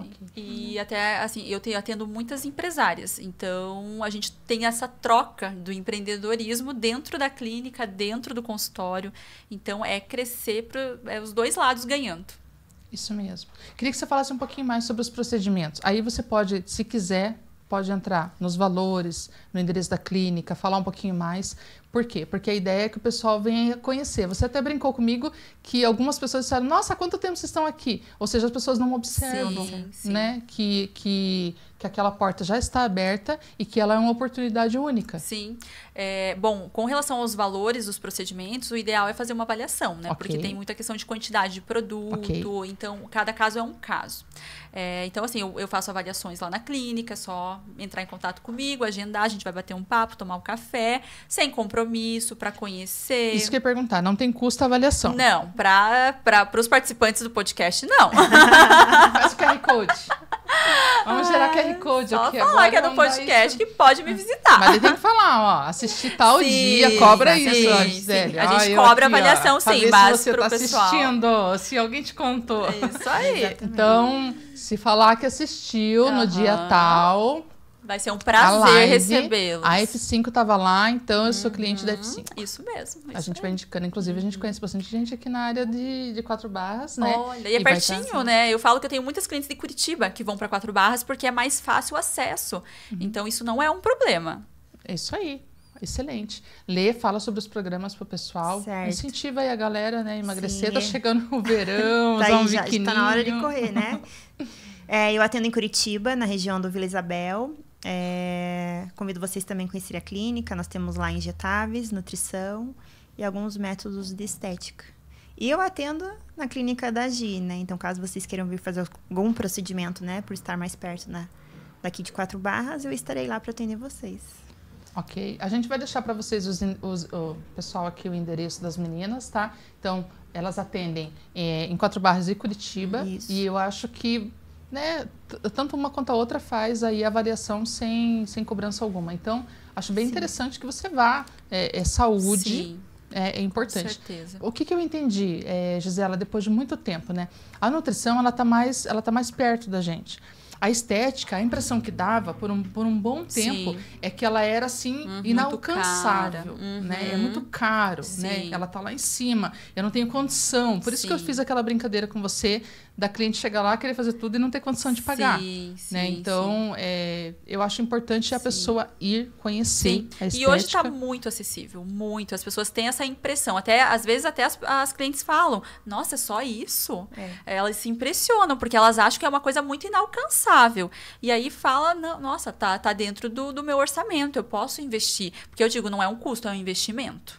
C: Okay. E
B: até, assim, eu tenho, atendo muitas empresárias. Então, a gente tem essa troca do empreendedorismo dentro da clínica, dentro do consultório. Então, é crescer para é os dois lados ganhando.
A: Isso mesmo. Queria que você falasse um pouquinho mais sobre os procedimentos. Aí você pode, se quiser, pode entrar nos valores, no endereço da clínica, falar um pouquinho mais, por quê? Porque a ideia é que o pessoal venha conhecer. Você até brincou comigo que algumas pessoas disseram: Nossa, há quanto tempo vocês estão aqui? Ou seja, as pessoas não observam, sim, sim. né? Que, que que aquela porta já está aberta e que ela é uma oportunidade única. Sim.
B: É, bom, com relação aos valores dos procedimentos, o ideal é fazer uma avaliação, né? Okay. Porque tem muita questão de quantidade de produto, okay. então cada caso é um caso. É, então, assim, eu, eu, faço avaliações lá na clínica, é só entrar em contato comigo, agendar, a gente vai bater um papo, tomar um café, sem compromisso compromisso, para conhecer. Isso que
A: eu ia perguntar, não tem custo avaliação? Não,
B: para os participantes do podcast, não. Faz o QR Code. Vamos gerar QR Code Só aqui falar que é do podcast isso. que pode me visitar. Mas ele tem que
A: falar, ó, assistir tal sim, dia, cobra sim, isso, ó, A gente cobra aqui, avaliação, ó, sim, mas se você tá pessoal. assistindo, se alguém te contou. É isso aí. Exatamente. Então, se falar que assistiu uhum. no dia tal
B: Vai ser um prazer recebê-los.
A: A F5 estava lá, então eu uhum. sou cliente da F5. Uhum. Isso mesmo. Isso a gente é. vai indicando, inclusive, a gente uhum. conhece bastante gente aqui na área de, de quatro barras, né? Olha, e é e tá pertinho, assim. né?
B: Eu falo que eu tenho muitas clientes de Curitiba que vão para quatro barras porque é mais fácil o acesso. Uhum. Então
A: isso não é um problema. É isso aí. Excelente. Lê, fala sobre os programas pro pessoal. Certo. Incentiva aí a galera, né? Emagrecer, tá Sim. tá chegando o verão, tá usar um biquininho. Tá na hora de correr,
C: né? É, eu atendo em Curitiba, na região do Vila Isabel. É, convido vocês também a conhecer a clínica. Nós temos lá injetáveis, nutrição e alguns métodos de estética. E eu atendo na clínica da Gi, né? Então, caso vocês queiram vir fazer algum procedimento, né? Por estar mais perto na, né, daqui de Quatro Barras, eu estarei lá para atender vocês.
A: Ok. A gente vai deixar para vocês, os, os, o pessoal aqui, o endereço das meninas, tá? Então, elas atendem é, em Quatro Barras e Curitiba. Isso. E eu acho que né, tanto uma quanto a outra faz aí a variação sem, sem cobrança alguma. Então, acho bem Sim. interessante que você vá. É, é saúde. Sim. É, é, importante. Com certeza. O que, que eu entendi, é, Gisela, depois de muito tempo, né? A nutrição, ela tá mais, ela tá mais perto da gente. A estética, a impressão que dava por um, por um bom tempo Sim. é que ela era assim uhum, inalcançável, uhum. né? É muito caro, né? Sim. né? Ela tá lá em cima. Eu não tenho condição. Por isso que eu fiz aquela brincadeira com você da cliente chegar lá, querer fazer tudo e não ter condição de pagar. Sim, sim, né? Então, sim. É, eu acho importante a pessoa ir conhecer a estética. E hoje tá está
B: muito acessível, muito. As pessoas têm essa impressão. Até, às vezes, até as, as clientes falam, nossa, é só isso? É. Elas se impressionam, porque elas acham que é uma coisa muito inalcançável. E aí fala, nossa, tá, tá dentro do, do meu orçamento, eu posso investir. Porque eu digo, não é um custo, é um investimento.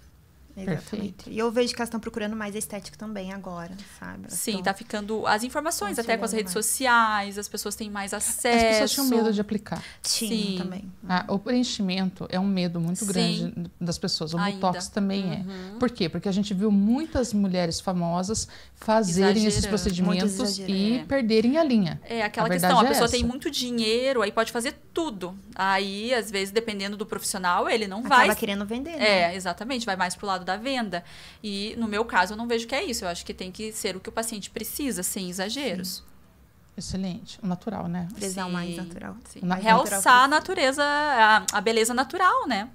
A: Exatamente.
C: Perfeito. E
B: eu vejo que elas estão procurando mais
C: estético também
B: agora, sabe? Elas Sim, tá ficando. As informações, até com as redes mais. sociais, as pessoas têm mais acesso. As pessoas tinham medo
A: de aplicar. Tinha Sim. também. Ah, o preenchimento é um medo muito Sim. grande das pessoas. O Ainda. Botox também é. uhum. é. Por quê? Porque a gente viu muitas mulheres famosas fazerem exagerando. esses procedimentos e é. perderem a linha. É aquela a questão, a é pessoa tem
B: muito dinheiro, aí pode fazer tudo. Aí, às vezes, dependendo do profissional, ele não Acaba vai. Acaba querendo
A: vender. Né? É,
B: exatamente. Vai mais pro lado da venda. E no meu caso, eu não vejo que é isso. Eu acho que tem que ser o que o paciente precisa, sem exageros.
A: Sim. Excelente, o natural, né? Precisar mais natural. Sim. Na Realçar natural a natureza, a, a beleza natural, né?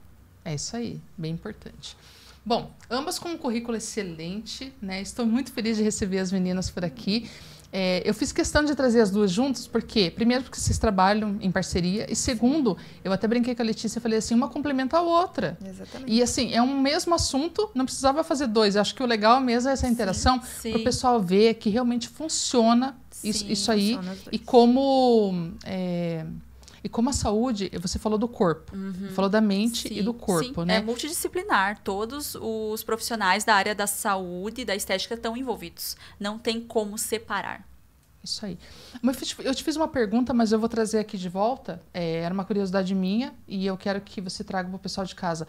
A: É isso aí, bem importante. Bom, ambas com um currículo excelente, né? Estou muito feliz de receber as meninas por aqui. É, eu fiz questão de trazer as duas juntas, porque, primeiro, porque vocês trabalham em parceria, e segundo, eu até brinquei com a Letícia e falei assim: uma complementa a outra. Exatamente. E assim, é um mesmo assunto, não precisava fazer dois. Eu acho que o legal mesmo é essa interação, para o pessoal ver que realmente funciona Sim, isso, isso, aí, e como. É, e como a saúde, você falou do corpo, uhum. falou da mente sim, e do corpo, sim. né? É
B: multidisciplinar. Todos os profissionais da área da saúde e da estética estão envolvidos. Não tem como separar.
A: Isso aí. Eu te fiz uma pergunta, mas eu vou trazer aqui de volta. É, era uma curiosidade minha e eu quero que você traga para o pessoal de casa.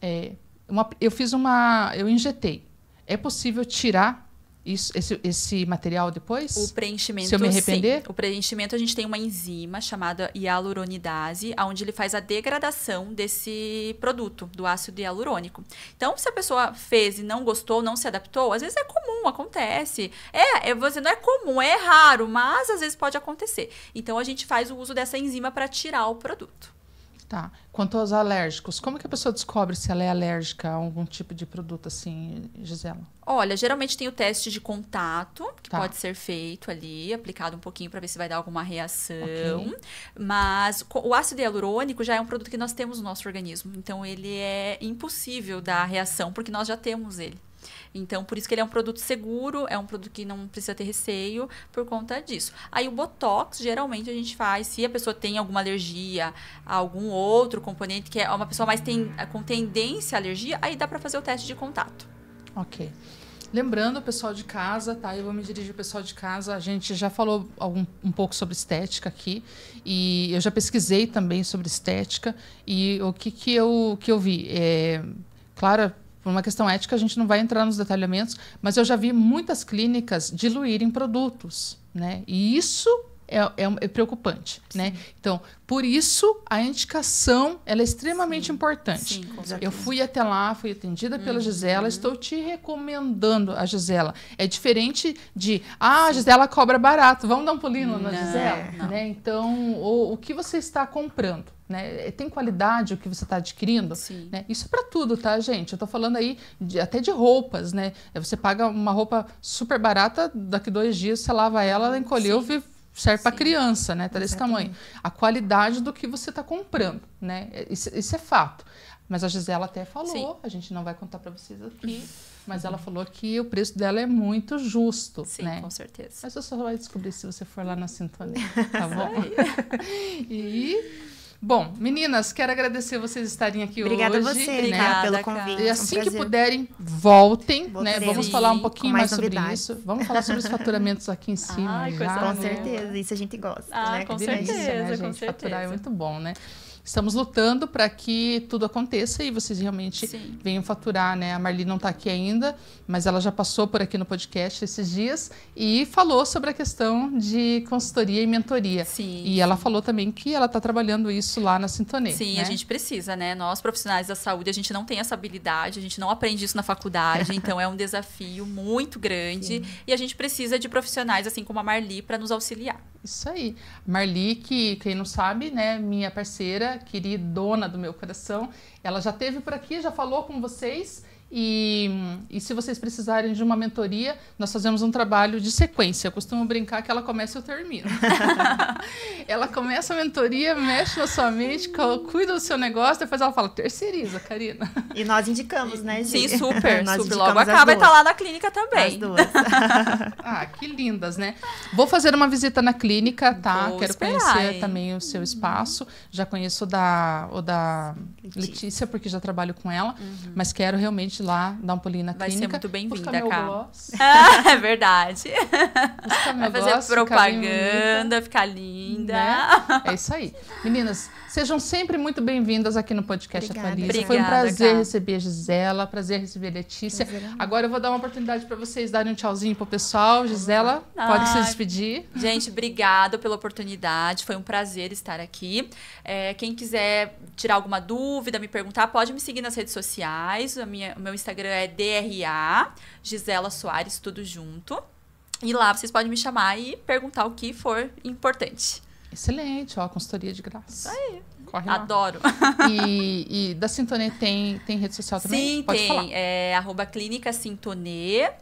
A: É, uma, eu fiz uma. Eu injetei. É possível tirar isso, esse, esse material depois? O preenchimento, Se eu me arrepender?
B: Sim. O preenchimento, a gente tem uma enzima chamada hialuronidase, onde ele faz a degradação desse produto, do ácido hialurônico. Então, se a pessoa fez e não gostou, não se adaptou, às vezes é comum, acontece. É, é você não é comum, é raro, mas às vezes pode acontecer. Então, a gente faz o uso dessa enzima para tirar o produto.
A: Tá. Quanto aos alérgicos, como que a pessoa descobre se ela é alérgica a algum tipo de produto assim, Gisela?
B: Olha, geralmente tem o teste de contato, que tá. pode ser feito ali, aplicado um pouquinho para ver se vai dar alguma reação. Okay. Mas o ácido hialurônico já é um produto que nós temos no nosso organismo, então ele é impossível dar reação porque nós já temos ele. Então, por isso que ele é um produto seguro, é um produto que não precisa ter receio por conta disso. Aí o Botox, geralmente a gente faz se a pessoa tem alguma alergia a algum outro componente, que é uma pessoa mais tem, com tendência à alergia, aí dá para fazer o teste de contato.
A: Ok. Lembrando o pessoal de casa, tá? Eu vou me dirigir ao pessoal de casa. A gente já falou algum, um pouco sobre estética aqui e eu já pesquisei também sobre estética e o que que eu que eu vi é claro por uma questão ética, a gente não vai entrar nos detalhamentos, mas eu já vi muitas clínicas diluírem produtos. Né? E isso é, é, é preocupante. Sim. Né? Então, por isso, a indicação ela é extremamente Sim. importante. Sim, eu fui até lá, fui atendida pela uhum. Gisela, uhum. estou te recomendando a Gisela. É diferente de, ah, a Gisela cobra barato, vamos dar um pulinho não, na Gisela. Não. Né? Então, o, o que você está comprando? né? Tem qualidade o que você está adquirindo? Né? Isso é para tudo, tá, gente? Eu estou falando aí de, até de roupas, né? É, você paga uma roupa super barata, daqui dois dias você lava ela, ela encolheu, Sim. serve para criança, né? Tá desse tamanho. A qualidade do que você está comprando, né? É, isso, isso, é fato. Mas a Gisela até falou, Sim. a gente não vai contar para vocês aqui, mas ela falou que o preço dela é muito justo, Sim, né? com certeza. Mas você só vai descobrir se você for lá na sintonia, tá bom? e Bom, meninas, quero agradecer vocês estarem aqui Obrigada hoje. Obrigada a você, né? pelo convite. E assim um que puderem, voltem, né? Vamos assim, falar um pouquinho mais, mais sobre isso. Vamos falar sobre os faturamentos aqui em cima. Ai, já, com né? certeza, isso a gente gosta, ah, né? Com certeza, é isso, né, com gente? certeza. Faturar é muito bom, né? estamos lutando para que tudo aconteça e vocês realmente Sim. venham faturar, né? A Marli não está aqui ainda, mas ela já passou por aqui no podcast esses dias e falou sobre a questão de consultoria e mentoria. Sim. E ela falou também que ela está trabalhando isso lá na Sintonia. Sim, né? a gente
B: precisa, né? Nós profissionais da saúde, a gente não tem essa habilidade, a gente não aprende isso na faculdade, então é um desafio muito grande Sim. e a gente precisa de profissionais assim como a Marli para
A: nos auxiliar. Isso aí. Marli, que quem não sabe, né, minha parceira querida, dona do meu coração. Ela já teve por aqui, já falou com vocês. E, e se vocês precisarem de uma mentoria, nós fazemos um trabalho de sequência. Eu costumo brincar que ela começa e eu termino. ela começa a mentoria, mexe na sua mente, cuida do seu negócio, depois ela fala, terceiriza, Karina. E nós indicamos, né, gente? Sim, super. nós super. Logo acaba e tá lá na clínica também. As duas. ah, que lindas, né? Vou fazer uma visita na clínica, tá? Vou Quero esperar, conhecer hein? também o seu uhum. espaço. Já conheço o da, o da Letícia. Letícia porque já trabalho com ela, uhum. mas quero realmente lá, dar um pulinho na Vai clínica. Vai ser muito bem-vinda, cá. Ah, é verdade.
B: Vai fazer gloss, propaganda, ficar, linda. Ficar linda.
A: Né? É isso aí. Meninas, sejam sempre muito bem-vindas aqui no podcast Obrigada. Foi um prazer receber a Gisela, prazer receber a Letícia. Prazer, é Agora eu vou dar uma oportunidade para vocês darem um tchauzinho pro pessoal. Gisela, ah, pode se ah, despedir.
B: Gente, obrigado pela oportunidade. Foi um prazer estar aqui. É, quem quiser tirar alguma dúvida, me perguntar, pode me seguir nas redes sociais. A minha, o meu meu Instagram é DRA, Gisela Soares, tudo junto. E lá vocês podem me chamar e perguntar o que for
A: importante. Excelente, ó, consultoria de graça. Isso aí. Corre Adoro. E, e, da Sintonê tem, tem rede social também? Sim, Pode tem. Falar.
B: É arroba clínica Sintonê.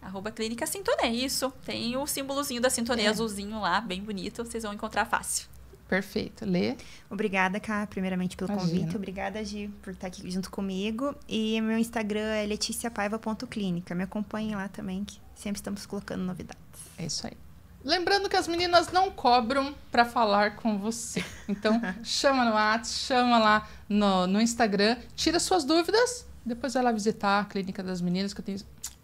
B: Arroba clínica Sintonê, isso. Tem o símbolozinho da Sintonê
C: é. azulzinho lá, bem bonito. Vocês vão encontrar fácil. Perfeito. Lê. Obrigada, Ká, primeiramente pelo Imagina. convite. Obrigada, Gi, por estar aqui junto comigo. E meu Instagram é leticiapaiva.clínica. Me acompanhem lá também, que sempre estamos colocando novidades. É isso aí.
A: Lembrando que as meninas não cobram para falar com você. Então, chama no WhatsApp, chama lá no, no Instagram, tira suas dúvidas, depois vai lá visitar a clínica das meninas, que eu tenho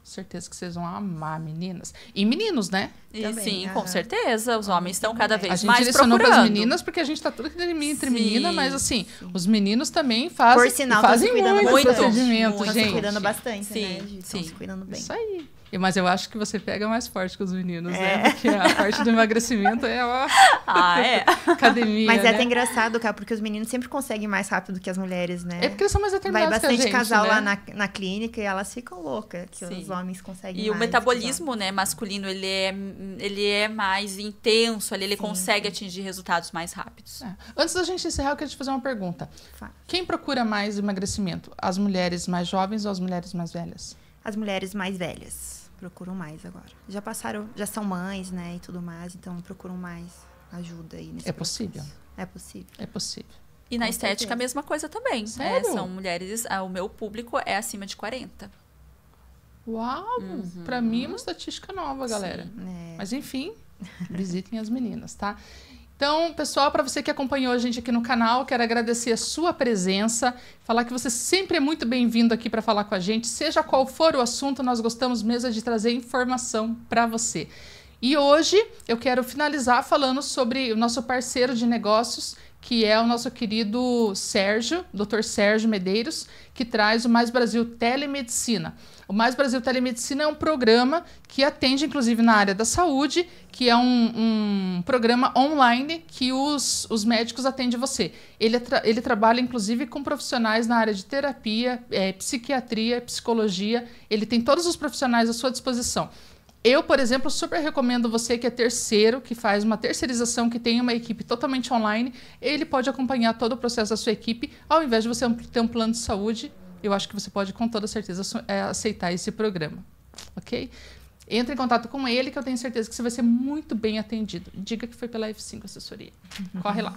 A: Certeza que vocês vão amar, meninas. E meninos, né? E, também, sim, com certeza. Os homens estão cada vez mais procurando. A gente direcionou para as meninas, porque a gente está tudo entre sim, menina, mas assim, os meninos também fazem, Por sinal, fazem muito, tá muito procedimento, gente. se cuidando bastante, sim, tá né? sim tá se cuidando bem. Isso aí. Mas eu acho que você pega mais forte que os meninos, né? é. né? Porque a parte do emagrecimento é ó. Ah, é. Academia. Mas é né? até
C: engraçado, cara, porque os meninos sempre conseguem mais rápido que as mulheres, né? É porque eles são mais determinados. Vai bastante gente, casal né? lá na, na clínica e elas ficam
A: loucas que Sim. os homens conseguem. E mais o
B: metabolismo, né, masculino, ele é, ele é mais intenso, ele, ele consegue atingir resultados mais rápidos. É.
A: Antes da gente encerrar, eu queria te fazer uma pergunta. Quem procura mais emagrecimento? As mulheres mais jovens ou as mulheres mais velhas?
C: as mulheres mais velhas procuram mais agora. Já passaram, já são mães, né, e tudo mais, então procuram mais ajuda aí nesse É processo. possível. É possível. É possível. E na Com
B: estética certeza. a mesma coisa também. Né? São mulheres, ah, o meu público é acima de 40.
A: Uau! Uhum. Para mim é uma estatística nova, galera. Sim, é. Mas enfim, visitem as meninas, tá? Então, pessoal, para você que acompanhou a gente aqui no canal, quero agradecer a sua presença, falar que você sempre é muito bem-vindo aqui para falar com a gente, seja qual for o assunto, nós gostamos mesmo de trazer informação para você. E hoje eu quero finalizar falando sobre o nosso parceiro de negócios, que é o nosso querido Sérgio, Dr. Sérgio Medeiros, que traz o Mais Brasil Telemedicina. O Mais Brasil Telemedicina é um programa que atende, inclusive, na área da saúde, que é um, um programa online que os, os médicos atendem você. Ele, tra ele trabalha, inclusive, com profissionais na área de terapia, é, psiquiatria, psicologia. Ele tem todos os profissionais à sua disposição. Eu, por exemplo, super recomendo você que é terceiro, que faz uma terceirização, que tem uma equipe totalmente online, ele pode acompanhar todo o processo da sua equipe, ao invés de você ter um plano de saúde eu acho que você pode, com toda certeza, é, aceitar esse programa. Ok? Entre em contato com ele, que eu tenho certeza que você vai ser muito bem atendido. Diga que foi pela F5 Assessoria. Uhum. Corre lá.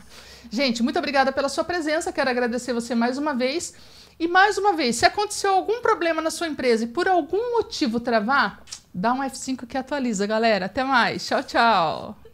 A: Gente, muito obrigada pela sua presença. Quero agradecer você mais uma vez. E mais uma vez, se aconteceu algum problema na sua empresa e por algum motivo travar, dá um F5 que atualiza, galera. Até mais. Tchau, tchau.